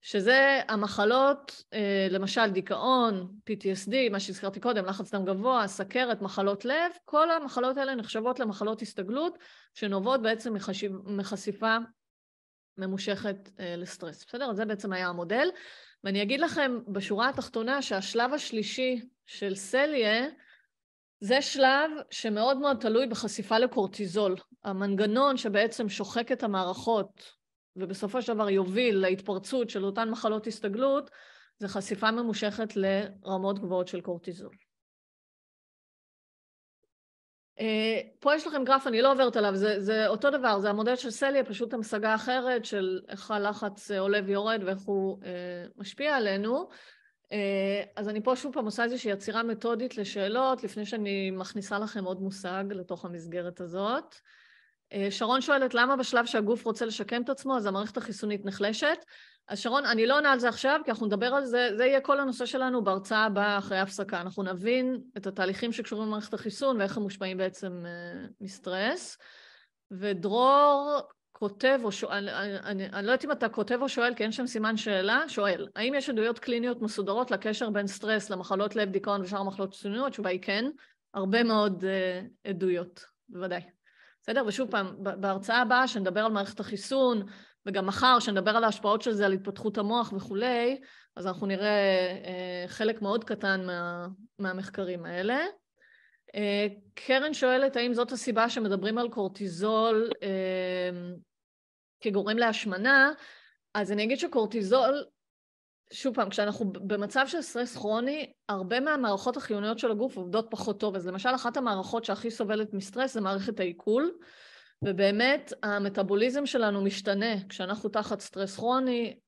שזה המחלות, אה, למשל דיכאון, PTSD, מה שהזכרתי קודם, לחץ דם גבוה, סכרת, מחלות לב, כל המחלות האלה נחשבות למחלות הסתגלות שנובעות בעצם מחשיב, מחשיפה ממושכת אה, לסטרס, בסדר? אז זה בעצם היה המודל. ואני אגיד לכם בשורה התחתונה שהשלב השלישי של סליה זה שלב שמאוד מאוד תלוי בחשיפה לקורטיזול. המנגנון שבעצם שוחק את המערכות ובסופו של דבר יוביל להתפרצות של אותן מחלות הסתגלות, זה חשיפה ממושכת לרמות גבוהות של קורטיזול. אה, פה יש לכם גרף, אני לא עוברת עליו, זה, זה אותו דבר, זה המודל של סליה, פשוט המשגה אחרת של איך הלחץ אה, עולה ויורד ואיך הוא אה, משפיע עלינו. אה, אז אני פה שוב פעם עושה איזושהי יצירה מתודית לשאלות, לפני שאני מכניסה לכם עוד מושג לתוך המסגרת הזאת. אה, אה, שרון שואלת, למה בשלב שהגוף רוצה לשקם את עצמו, אז המערכת החיסונית נחלשת? אז שרון, אני לא עונה על זה עכשיו, כי אנחנו נדבר על זה, זה יהיה כל הנושא שלנו בהרצאה הבאה אחרי ההפסקה. אנחנו נבין את התהליכים שקשורים למערכת החיסון ואיך הם מושפעים בעצם אה, מסטרס. ודרור כותב או שואל, אני, אני, אני לא יודעת אם אתה כותב או שואל, כי אין שם סימן שאלה, שואל, האם יש עדויות קליניות מסודרות לקשר בין סטרס למחלות לב, דיכאון ושאר מחלות חיסוניות? התשובה היא כן, הרבה מאוד אה, עדויות, בוודאי. בסדר? ושוב פעם, בהרצאה הבאה שנדבר על מערכת החיסון, וגם מחר שנדבר על ההשפעות של זה על התפתחות המוח וכולי, אז אנחנו נראה אה, חלק מאוד קטן מה, מהמחקרים האלה. אה, קרן שואלת האם זאת הסיבה שמדברים על קורטיזול אה, כגורם להשמנה, אז אני אגיד שקורטיזול שוב פעם, כשאנחנו במצב של סטרס כרוני, הרבה מהמערכות החיוניות של הגוף עובדות פחות טוב. אז למשל, אחת המערכות שהכי סובלת מסטרס זה מערכת העיכול, ובאמת המטאבוליזם שלנו משתנה. כשאנחנו תחת סטרס כרוני,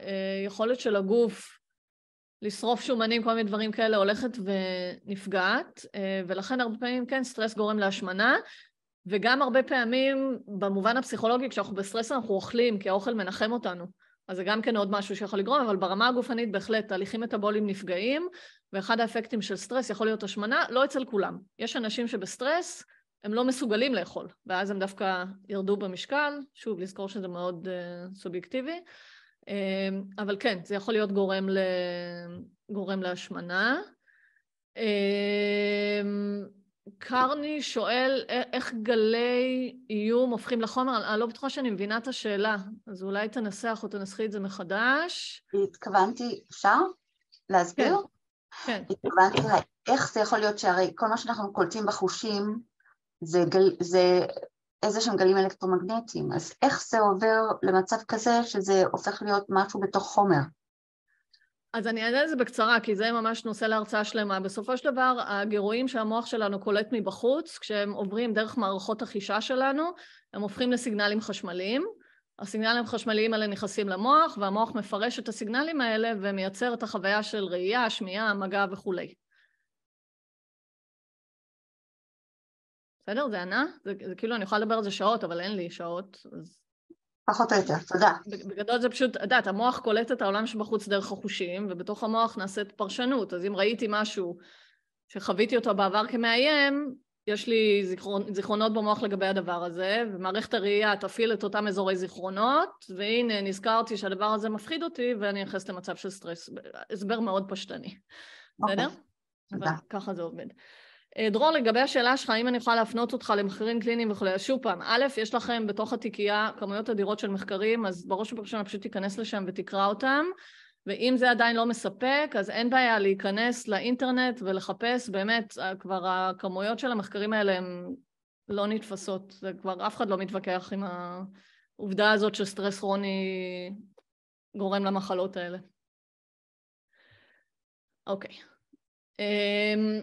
היכולת אה, של הגוף לשרוף שומנים, כל מיני דברים כאלה, הולכת ונפגעת, אה, ולכן הרבה פעמים, כן, סטרס גורם להשמנה, וגם הרבה פעמים, במובן הפסיכולוגי, כשאנחנו בסטרס אנחנו אוכלים, כי האוכל מנחם אותנו. אז זה גם כן עוד משהו שיכול לגרום, אבל ברמה הגופנית בהחלט תהליכים מטאבוליים נפגעים, ואחד האפקטים של סטרס יכול להיות השמנה, לא אצל כולם. יש אנשים שבסטרס הם לא מסוגלים לאכול, ואז הם דווקא ירדו במשקל, שוב, לזכור שזה מאוד uh, סובייקטיבי, uh, אבל כן, זה יכול להיות גורם, ל... גורם להשמנה. Uh, קרני שואל איך גלי איום הופכים לחומר, נכון, אני לא בטוחה שאני מבינה את השאלה, אז אולי תנסח או תנסחי את זה מחדש. התכוונתי, אפשר להסביר? כן. כן. התכוונתי איך זה יכול להיות שהרי כל מה שאנחנו קולטים בחושים זה, גל, זה איזה שהם גלים אלקטרומגנטיים, אז איך זה עובר למצב כזה שזה הופך להיות משהו בתוך חומר? אז אני אענה על זה בקצרה, כי זה ממש נושא להרצאה שלמה. בסופו של דבר, הגירויים שהמוח שלנו קולט מבחוץ, כשהם עוברים דרך מערכות החישה שלנו, הם הופכים לסיגנלים חשמליים. הסיגנלים החשמליים האלה נכנסים למוח, והמוח מפרש את הסיגנלים האלה ומייצר את החוויה של ראייה, שמיעה, מגע וכולי. בסדר? זה ענה? זה, זה כאילו, אני יכולה לדבר על זה שעות, אבל אין לי שעות, אז פחות או יותר, תודה. בגדול זה פשוט, את יודעת, המוח קולט את העולם שבחוץ דרך החושים, ובתוך המוח נעשית פרשנות. אז אם ראיתי משהו שחוויתי אותו בעבר כמאיים, יש לי זיכרונות, זיכרונות במוח לגבי הדבר הזה, ומערכת הראייה תפעיל את אותם אזורי זיכרונות, והנה נזכרתי שהדבר הזה מפחיד אותי, ואני נכנסת למצב של סטרס. הסבר מאוד פשטני. אוקיי. בסדר? Okay. תודה. ככה זה עובד. אה, דרור, לגבי השאלה שלך, האם אני יכולה להפנות אותך למחקרים קליניים וכולי, אז שוב פעם, א', יש לכם בתוך התיקייה כמויות אדירות של מחקרים, אז בראש ובראשונה פשוט תיכנס לשם ותקרא אותם, ואם זה עדיין לא מספק, אז אין בעיה להיכנס לאינטרנט ולחפש, באמת, אה, כבר הכמויות של המחקרים האלה הן לא נתפסות, זה כבר אף אחד לא מתווכח עם העובדה הזאת שסטרס כרוני גורם למחלות האלה. אוקיי. Okay. אמ,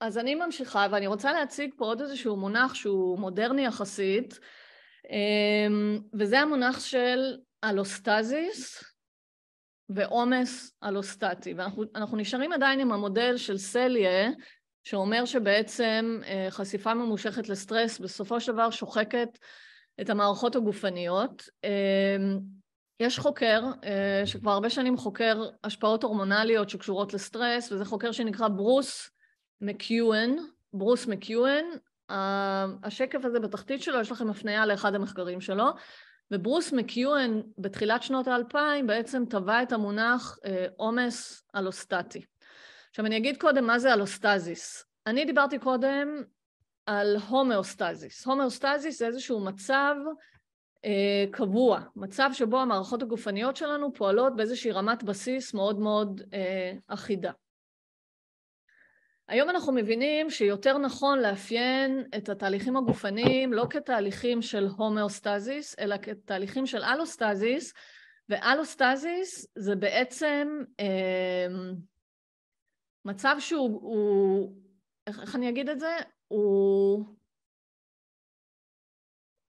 אז אני ממשיכה, ואני רוצה להציג פה עוד איזשהו מונח שהוא מודרני יחסית, אמ, וזה המונח של אלוסטזיס ועומס אלוסטטי. ואנחנו נשארים עדיין עם המודל של סליה, שאומר שבעצם אה, חשיפה ממושכת לסטרס בסופו של דבר שוחקת את המערכות הגופניות. אמ, יש חוקר אה, שכבר הרבה שנים חוקר השפעות הורמונליות שקשורות לסטרס, וזה חוקר שנקרא ברוס מקיואן, ברוס מקיואן. אה, השקף הזה בתחתית שלו, יש לכם הפנייה לאחד המחקרים שלו. וברוס מקיואן בתחילת שנות האלפיים בעצם טבע את המונח אה, עומס אלוסטטי. עכשיו אני אגיד קודם מה זה אלוסטזיס. אני דיברתי קודם על הומאוסטזיס. הומאוסטזיס זה איזשהו מצב אה, קבוע, מצב שבו המערכות הגופניות שלנו פועלות באיזושהי רמת בסיס מאוד מאוד אה, אחידה. היום אנחנו מבינים שיותר נכון לאפיין את התהליכים הגופניים לא כתהליכים של הומאוסטזיס, אלא כתהליכים של אלוסטזיס, ואלוסטזיס זה בעצם אה, מצב שהוא, הוא, איך איך אני אגיד את זה? הוא,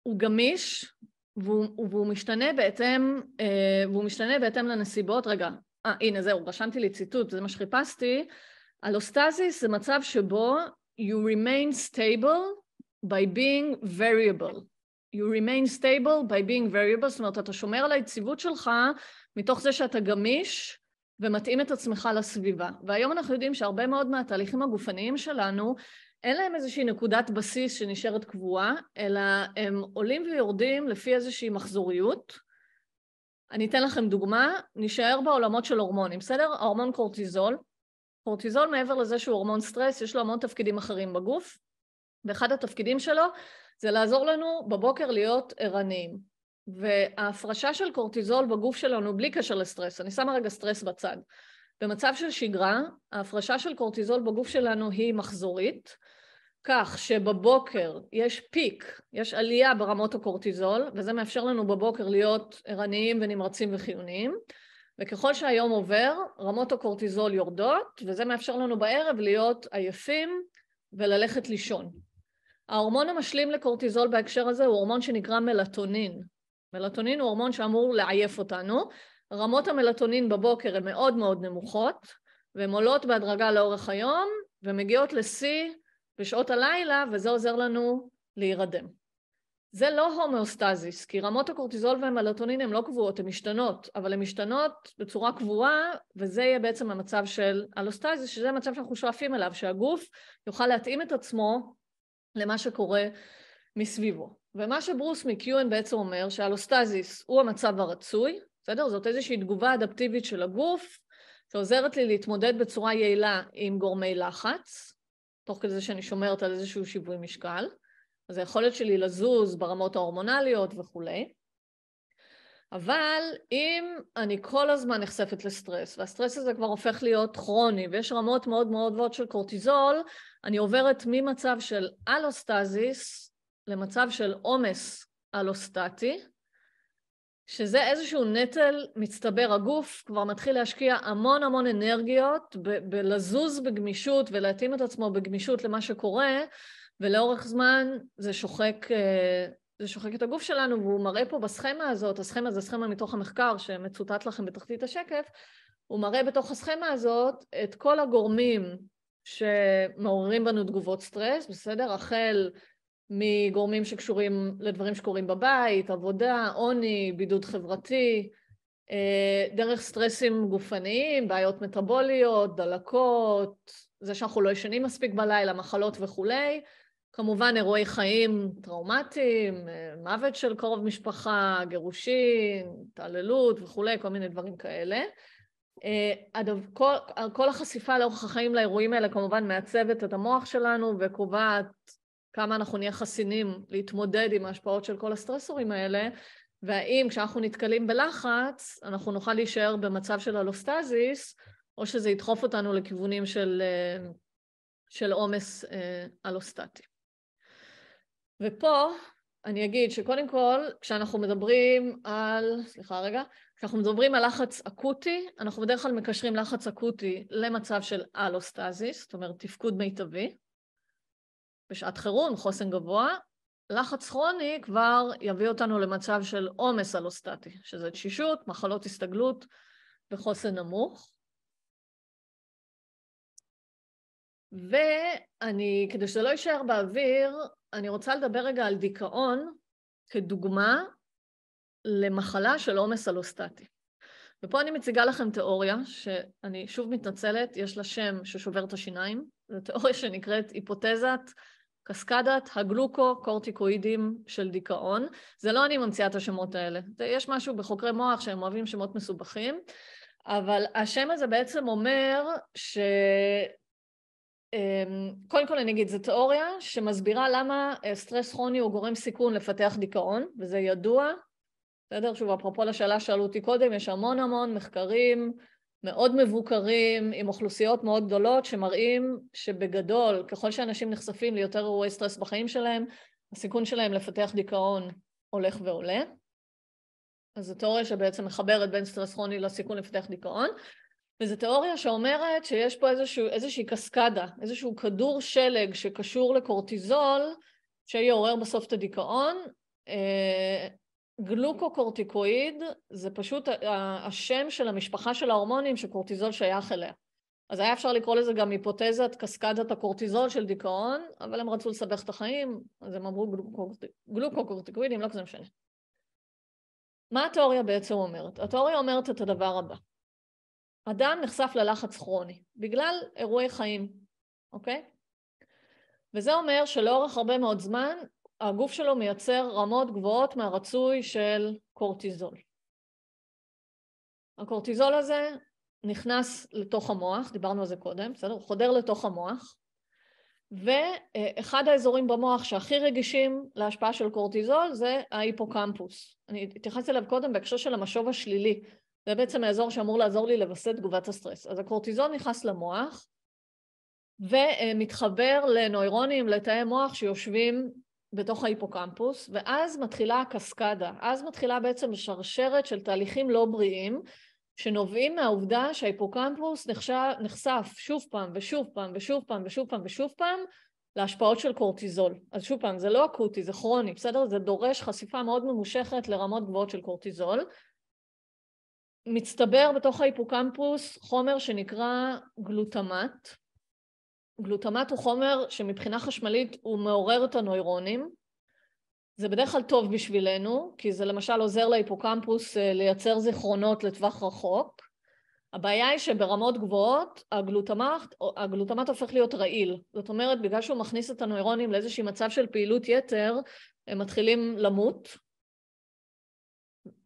הוא גמיש והוא, והוא משתנה בהתאם, אה, והוא משתנה בהתאם לנסיבות. רגע, אה, הנה זהו, רשמתי לי ציטוט, זה מה שחיפשתי. אלוסטזיס זה מצב שבו you remain stable by being variable. You remain stable by being variable, זאת אומרת, אתה שומר על היציבות שלך מתוך זה שאתה גמיש ומתאים את עצמך לסביבה. והיום אנחנו יודעים שהרבה מאוד מהתהליכים הגופניים שלנו, אין להם איזושהי נקודת בסיס שנשארת קבועה, אלא הם עולים ויורדים לפי איזושהי מחזוריות. אני אתן לכם דוגמה, נשאר בעולמות של הורמונים, בסדר? ההורמון קורטיזול, קורטיזול, מעבר לזה שהוא הורמון סטרס, יש לו המון תפקידים אחרים בגוף, ואחד התפקידים שלו זה לעזור לנו בבוקר להיות ערניים. וההפרשה של קורטיזול בגוף שלנו, בלי קשר לסטרס, אני שמה רגע סטרס בצד. במצב של שגרה, ההפרשה של קורטיזול בגוף שלנו היא מחזורית, כך שבבוקר יש פיק, יש עלייה ברמות הקורטיזול, וזה מאפשר לנו בבוקר להיות ערניים ונמרצים וחיוניים. וככל שהיום עובר, רמות הקורטיזול יורדות, וזה מאפשר לנו בערב להיות עייפים וללכת לישון. ההורמון המשלים לקורטיזול בהקשר הזה הוא הורמון שנקרא מלטונין. מלטונין הוא הורמון שאמור לעייף אותנו. רמות המלטונין בבוקר הן מאוד מאוד נמוכות, והן עולות בהדרגה לאורך היום, ומגיעות לשיא בשעות הלילה, וזה עוזר לנו להירדם. זה לא הומאוסטזיס, כי רמות הקורטיזול והמלטונין הן לא קבועות, הן משתנות, אבל הן משתנות בצורה קבועה, וזה יהיה בעצם המצב של אלוסטזיס, שזה המצב שאנחנו שואפים אליו, שהגוף יוכל להתאים את עצמו למה שקורה מסביבו. ומה שברוס מקיואן בעצם אומר, שהאלוסטזיס הוא המצב הרצוי, בסדר? זאת איזושהי תגובה אדפטיבית של הגוף, שעוזרת לי להתמודד בצורה יעילה עם גורמי לחץ, תוך כדי זה שאני שומרת על איזשהו שיווי משקל. אז היכולת שלי לזוז ברמות ההורמונליות וכולי. אבל אם אני כל הזמן נחשפת לסטרס, והסטרס הזה כבר הופך להיות כרוני, ויש רמות מאוד מאוד גבוהות של קורטיזול, אני עוברת ממצב של אלוסטזיס למצב של עומס אלוסטטי, שזה איזשהו נטל מצטבר. הגוף כבר מתחיל להשקיע המון המון אנרגיות בלזוז בגמישות ולהתאים את עצמו בגמישות למה שקורה, ולאורך זמן זה שוחק, אה, זה שוחק את הגוף שלנו, והוא מראה פה בסכמה הזאת, הסכמה זה סכמה מתוך המחקר שמצוטט לכם בתחתית השקף, הוא מראה בתוך הסכמה הזאת את כל הגורמים שמעוררים בנו תגובות סטרס, בסדר? החל מגורמים שקשורים לדברים שקורים בבית, עבודה, עוני, בידוד חברתי, אה, דרך סטרסים גופניים, בעיות מטאבוליות, דלקות, זה שאנחנו לא ישנים מספיק בלילה, מחלות וכולי, כמובן אירועי חיים טראומטיים, אה, מוות של קרוב משפחה, גירושין, התעללות וכולי, כל מיני דברים כאלה. אה, כל, כל החשיפה לאורך החיים לאירועים האלה כמובן מעצבת את המוח שלנו וקובעת כמה אנחנו נהיה חסינים להתמודד עם ההשפעות של כל הסטרסורים האלה, והאם כשאנחנו נתקלים בלחץ, אנחנו נוכל להישאר במצב של הלוסטזיס, או שזה ידחוף אותנו לכיוונים של, אה, של עומס אלוסטטי. ופה אני אגיד שקודם כל, כשאנחנו מדברים על, סליחה רגע, כשאנחנו מדברים על לחץ אקוטי, אנחנו בדרך כלל מקשרים לחץ אקוטי למצב של אלוסטזיס, זאת אומרת תפקוד מיטבי, בשעת חירום, חוסן גבוה. לחץ כרוני כבר יביא אותנו למצב של עומס אלוסטטי, שזה תשישות, מחלות הסתגלות וחוסן נמוך. ואני, כדי שזה לא יישאר באוויר, אני רוצה לדבר רגע על דיכאון כדוגמה למחלה של עומס אלוסטטי. ופה אני מציגה לכם תיאוריה, שאני שוב מתנצלת, יש לה שם ששובר את השיניים, זו תיאוריה שנקראת היפותזת קסקדת הגלוקו-קורטיקואידים של דיכאון. זה לא אני ממציאה את השמות האלה, זה, יש משהו בחוקרי מוח שהם אוהבים שמות מסובכים, אבל השם הזה בעצם אומר ש... אמ, קודם כל אני אגיד, זו תיאוריה שמסבירה למה אה, סטרס כרוני הוא גורם סיכון לפתח דיכאון, וזה ידוע. בסדר? שוב, אפרופו לשאלה שאלו אותי קודם, יש המון המון מחקרים מאוד מבוקרים עם אוכלוסיות מאוד גדולות שמראים שבגדול, ככל שאנשים נחשפים ליותר אירועי סטרס בחיים שלהם, הסיכון שלהם לפתח דיכאון הולך ועולה. אז זו תיאוריה שבעצם מחברת בין סטרס כרוני לסיכון לפתח דיכאון. וזו תיאוריה שאומרת שיש פה איזשהו, איזושהי קסקדה, איזשהו כדור שלג שקשור לקורטיזול, שיעורר בסוף את הדיכאון. אה, גלוקוקורטיקואיד זה פשוט השם של המשפחה של ההורמונים שקורטיזול שייך אליה. אז היה אפשר לקרוא לזה גם היפותזת קסקדת הקורטיזול של דיכאון, אבל הם רצו לסבך את החיים, אז הם אמרו גלוקוקורטיקואידים, לא כזה משנה. מה התיאוריה בעצם אומרת? התיאוריה אומרת את הדבר הבא. אדם נחשף ללחץ כרוני בגלל אירועי חיים, אוקיי? וזה אומר שלאורך הרבה מאוד זמן הגוף שלו מייצר רמות גבוהות מהרצוי של קורטיזול. הקורטיזול הזה נכנס לתוך המוח, דיברנו על זה קודם, בסדר? הוא חודר לתוך המוח, ואחד האזורים במוח שהכי רגישים להשפעה של קורטיזול זה ההיפוקמפוס. אני התייחסתי אליו קודם בהקשר של המשוב השלילי, זה בעצם האזור שאמור לעזור לי לווסת תגובת הסטרס. אז הקורטיזון נכנס למוח ומתחבר לנוירונים, לתאי מוח שיושבים בתוך ההיפוקמפוס, ואז מתחילה הקסקדה, אז מתחילה בעצם שרשרת של תהליכים לא בריאים, שנובעים מהעובדה שההיפוקמפוס נחשף, שוב פעם ושוב פעם ושוב פעם ושוב פעם ושוב פעם להשפעות של קורטיזול. אז שוב פעם, זה לא אקוטי, זה כרוני, בסדר? זה דורש חשיפה מאוד ממושכת לרמות גבוהות של קורטיזול. מצטבר בתוך ההיפוקמפוס חומר שנקרא גלוטמט. גלוטמט הוא חומר שמבחינה חשמלית הוא מעורר את הנוירונים. זה בדרך כלל טוב בשבילנו, כי זה למשל עוזר להיפוקמפוס אה, לייצר זיכרונות לטווח רחוק. הבעיה היא שברמות גבוהות הגלוטמט, הגלוטמט הופך להיות רעיל. זאת אומרת, בגלל שהוא מכניס את הנוירונים לאיזשהו מצב של פעילות יתר, הם מתחילים למות,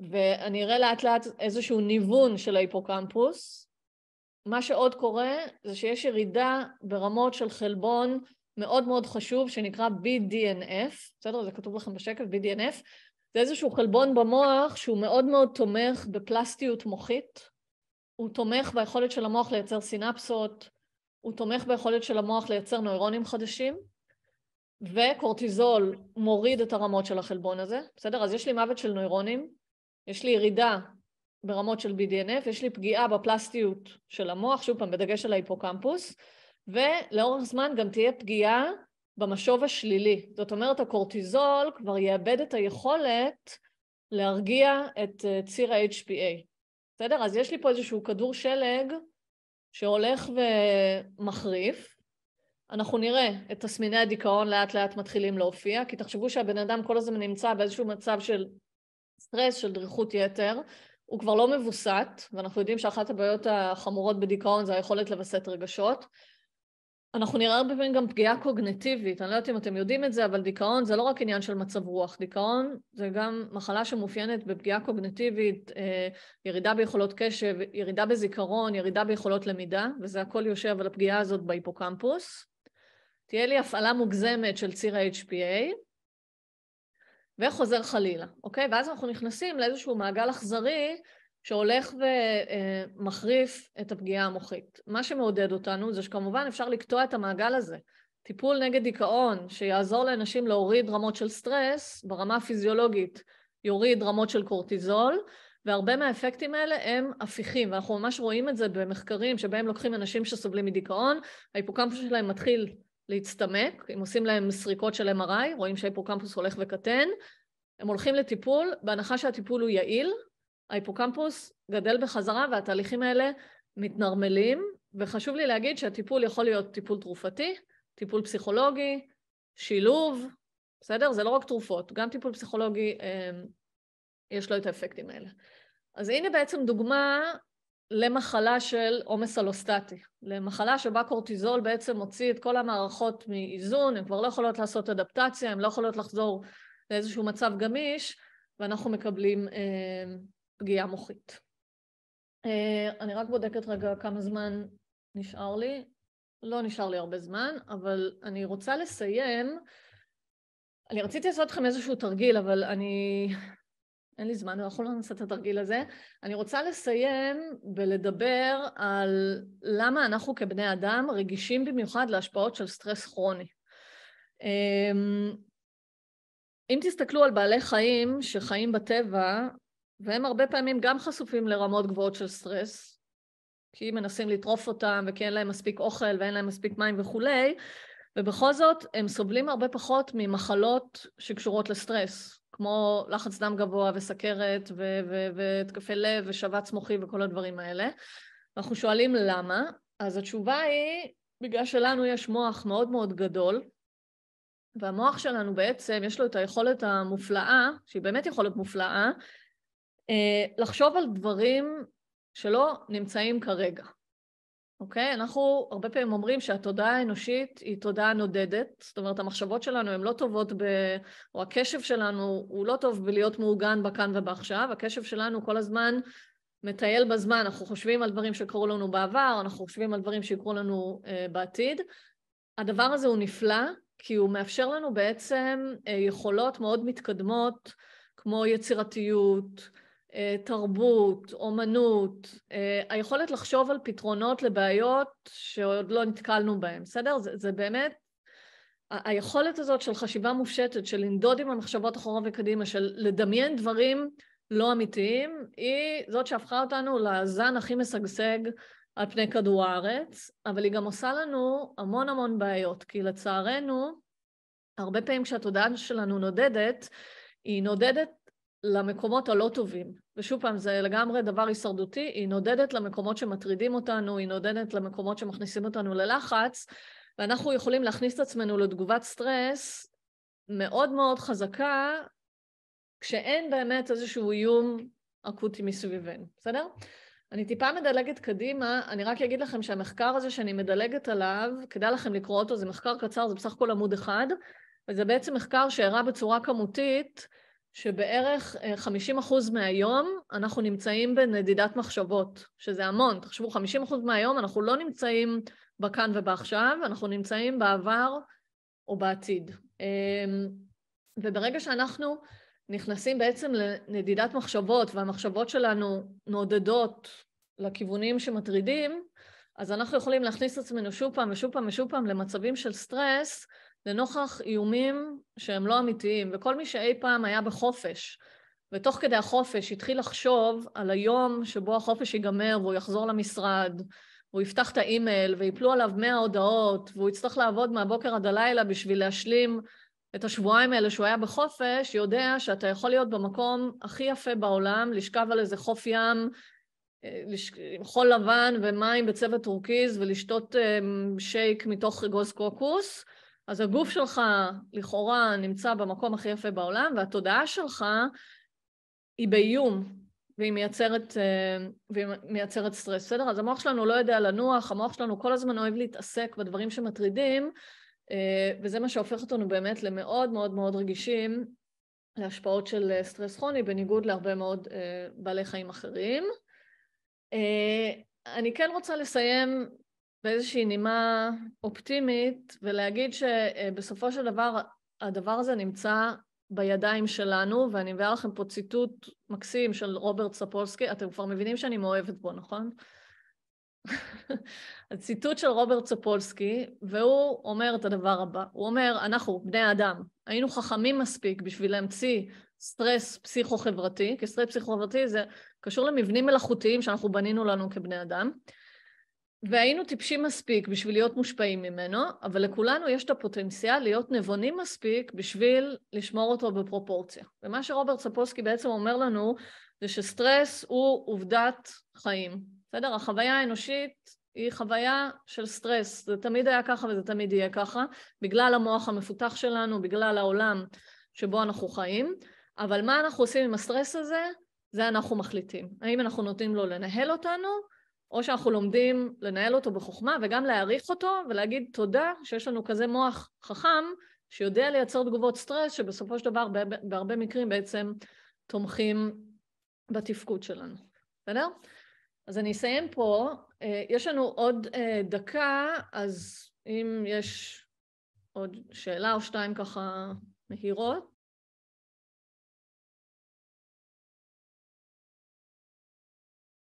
ואני אראה לאט לאט איזשהו ניוון של ההיפוקמפוס. מה שעוד קורה זה שיש ירידה ברמות של חלבון מאוד מאוד חשוב שנקרא BDNF, בסדר? זה כתוב לכם בשקף, BDNF. זה איזשהו חלבון במוח שהוא מאוד מאוד תומך בפלסטיות מוחית. הוא תומך ביכולת של המוח לייצר סינפסות, הוא תומך ביכולת של המוח לייצר נוירונים חדשים, וקורטיזול מוריד את הרמות של החלבון הזה, בסדר? אז יש לי מוות של נוירונים, יש לי ירידה ברמות של BDNF, יש לי פגיעה בפלסטיות של המוח, שוב פעם, בדגש על ההיפוקמפוס, ולאורך זמן גם תהיה פגיעה במשוב השלילי. זאת אומרת, הקורטיזול כבר יאבד את היכולת להרגיע את אה, ציר ה-HPA. בסדר? אז יש לי פה איזשהו כדור שלג שהולך ומחריף. אנחנו נראה את תסמיני הדיכאון לאט לאט מתחילים להופיע, כי תחשבו שהבן אדם כל הזמן נמצא באיזשהו מצב של סטרס של דריכות יתר, הוא כבר לא מבוסת, ואנחנו יודעים שאחת הבעיות החמורות בדיכאון זה היכולת לווסת רגשות. אנחנו נראה הרבה פעמים גם פגיעה קוגנטיבית, אני לא יודעת אם אתם יודעים את זה, אבל דיכאון זה לא רק עניין של מצב רוח, דיכאון זה גם מחלה שמאופיינת בפגיעה קוגנטיבית, אה, ירידה ביכולות קשב, ירידה בזיכרון, ירידה ביכולות למידה, וזה הכל יושב על הפגיעה הזאת בהיפוקמפוס. תהיה לי הפעלה מוגזמת של ציר ה-HPA, וחוזר חלילה, אוקיי? ואז אנחנו נכנסים לאיזשהו מעגל אכזרי שהולך ומחריף אה, את הפגיעה המוחית. מה שמעודד אותנו זה שכמובן אפשר לקטוע את המעגל הזה. טיפול נגד דיכאון שיעזור לאנשים להוריד רמות של סטרס ברמה הפיזיולוגית יוריד רמות של קורטיזול, והרבה מהאפקטים האלה הם הפיכים, ואנחנו ממש רואים את זה במחקרים שבהם לוקחים אנשים שסובלים מדיכאון, ההיפוקמפוס שלהם מתחיל להצטמק, אם עושים להם סריקות של MRI, רואים שההיפוקמפוס הולך וקטן, הם הולכים לטיפול, בהנחה שהטיפול הוא יעיל, ההיפוקמפוס גדל בחזרה והתהליכים האלה מתנרמלים, וחשוב לי להגיד שהטיפול יכול להיות טיפול תרופתי, טיפול פסיכולוגי, שילוב, בסדר? זה לא רק תרופות, גם טיפול פסיכולוגי, אה, יש לו את האפקטים האלה. אז הנה בעצם דוגמה למחלה של עומס אלוסטטי, למחלה שבה קורטיזול בעצם מוציא את כל המערכות מאיזון, הן כבר לא יכולות לעשות אדפטציה, הן לא יכולות לחזור לאיזשהו מצב גמיש, ואנחנו מקבלים אה, פגיעה מוחית. אה, אני רק בודקת רגע כמה זמן נשאר לי. לא נשאר לי הרבה זמן, אבל אני רוצה לסיים. אני רציתי לעשות לכם איזשהו תרגיל, אבל אני אין לי זמן, אנחנו לא נעשה את התרגיל הזה. אני רוצה לסיים ולדבר על למה אנחנו כבני אדם רגישים במיוחד להשפעות של סטרס כרוני. אמ, אם תסתכלו על בעלי חיים שחיים בטבע, והם הרבה פעמים גם חשופים לרמות גבוהות של סטרס, כי מנסים לטרוף אותם וכי אין להם מספיק אוכל ואין להם מספיק מים וכולי, ובכל זאת הם סובלים הרבה פחות ממחלות שקשורות לסטרס. כמו לחץ דם גבוה וסכרת והתקפי לב ושבץ מוחי וכל הדברים האלה. אנחנו שואלים למה, אז התשובה היא, בגלל שלנו יש מוח מאוד מאוד גדול, והמוח שלנו בעצם, יש לו את היכולת המופלאה, שהיא באמת יכולת מופלאה, אה, לחשוב על דברים שלא נמצאים כרגע. אוקיי? Okay, אנחנו הרבה פעמים אומרים שהתודעה האנושית היא תודעה נודדת, זאת אומרת המחשבות שלנו הן לא טובות ב... או הקשב שלנו הוא לא טוב בלהיות מעוגן בכאן ובעכשיו, הקשב שלנו כל הזמן מטייל בזמן, אנחנו חושבים על דברים שקרו לנו בעבר, אנחנו חושבים על דברים שיקרו לנו uh, בעתיד. הדבר הזה הוא נפלא, כי הוא מאפשר לנו בעצם uh, יכולות מאוד מתקדמות, כמו יצירתיות, אה, תרבות, אומנות, אה, היכולת לחשוב על פתרונות לבעיות שעוד לא נתקלנו בהן, בסדר? זה, זה באמת, היכולת הזאת של חשיבה מופשטת, של לנדוד עם המחשבות אחורה וקדימה, של לדמיין דברים לא אמיתיים, היא זאת שהפכה אותנו לזן הכי משגשג על פני כדור הארץ, אבל היא גם עושה לנו המון המון בעיות, כי לצערנו, הרבה פעמים כשהתודעה שלנו נודדת, היא נודדת למקומות הלא טובים. ושוב פעם, זה לגמרי דבר הישרדותי, היא נודדת למקומות שמטרידים אותנו, היא נודדת למקומות שמכניסים אותנו ללחץ, ואנחנו יכולים להכניס את עצמנו לתגובת סטרס מאוד מאוד חזקה, כשאין באמת איזשהו איום אקוטי מסביבנו, בסדר? אני טיפה מדלגת קדימה, אני רק אגיד לכם שהמחקר הזה שאני מדלגת עליו, כדאי לכם לקרוא אותו, זה מחקר קצר, זה בסך הכל עמוד אחד, וזה בעצם מחקר שהראה בצורה כמותית שבערך 50% אה, מהיום אנחנו נמצאים בנדידת מחשבות, שזה המון. תחשבו, 50% מהיום אנחנו לא נמצאים בכאן ובעכשיו, אנחנו נמצאים בעבר או בעתיד. אמ, וברגע שאנחנו נכנסים בעצם לנדידת מחשבות, והמחשבות שלנו נודדות לכיוונים שמטרידים, אז אנחנו יכולים להכניס את עצמנו שוב פעם ושוב פעם ושוב פעם למצבים של סטרס, לנוכח איומים שהם לא אמיתיים, וכל מי שאי פעם היה בחופש, ותוך כדי החופש התחיל לחשוב על היום שבו החופש ייגמר והוא יחזור למשרד, הוא יפתח את האימייל ויפלו עליו מאה הודעות, והוא יצטרך לעבוד מהבוקר עד הלילה בשביל להשלים את השבועיים האלה שהוא היה בחופש, יודע שאתה יכול להיות במקום הכי יפה בעולם, לשכב על איזה חוף ים, אה, עם חול לבן ומים בצבע טורקיז ולשתות אה, שייק מתוך אגוז קוקוס, אז הגוף שלך לכאורה נמצא במקום הכי יפה בעולם, והתודעה שלך היא באיום, והיא מייצרת, אה, והיא מייצרת סטרס, בסדר? אז המוח שלנו לא יודע לנוח, המוח שלנו כל הזמן אוהב להתעסק בדברים שמטרידים, אה, וזה מה שהופך אותנו באמת למאוד מאוד מאוד רגישים להשפעות של אה, סטרס כרוני, בניגוד להרבה מאוד בעלי חיים אחרים. אני כן רוצה לסיים באיזושהי נימה אופטימית ולהגיד שבסופו של דבר הדבר הזה נמצא בידיים שלנו, ואני מביאה לכם פה ציטוט מקסים של רוברט ספולסקי, אתם כבר מבינים שאני מאוהבת בו, נכון? הציטוט של רוברט ספולסקי, והוא אומר את הדבר הבא, הוא אומר, אנחנו, בני האדם, היינו חכמים מספיק בשביל להמציא סטרס פסיכו-חברתי, כי סטרס פסיכו-חברתי זה קשור למבנים מלאכותיים שאנחנו בנינו לנו כבני אדם, והיינו טיפשים מספיק בשביל להיות מושפעים ממנו, אבל לכולנו יש את הפוטנציאל להיות נבונים מספיק בשביל לשמור אותו בפרופורציה. ומה שרוברט ספוסקי בעצם אומר לנו זה שסטרס הוא עובדת חיים. בסדר? החוויה האנושית היא חוויה של סטרס. זה תמיד היה ככה וזה תמיד יהיה ככה, בגלל המוח המפותח שלנו, בגלל העולם שבו אנחנו חיים. אבל מה אנחנו עושים עם הסטרס הזה? זה אנחנו מחליטים. האם אנחנו נותנים לו לנהל אותנו, או שאנחנו לומדים לנהל אותו בחוכמה וגם להעריך אותו ולהגיד תודה שיש לנו כזה מוח חכם שיודע לייצר תגובות סטרס שבסופו של דבר בהרבה מקרים בעצם תומכים בתפקוד שלנו, בסדר? אז אני אסיים פה. אה, יש לנו עוד אה, דקה, אז אם יש עוד שאלה או שתיים ככה מהירות.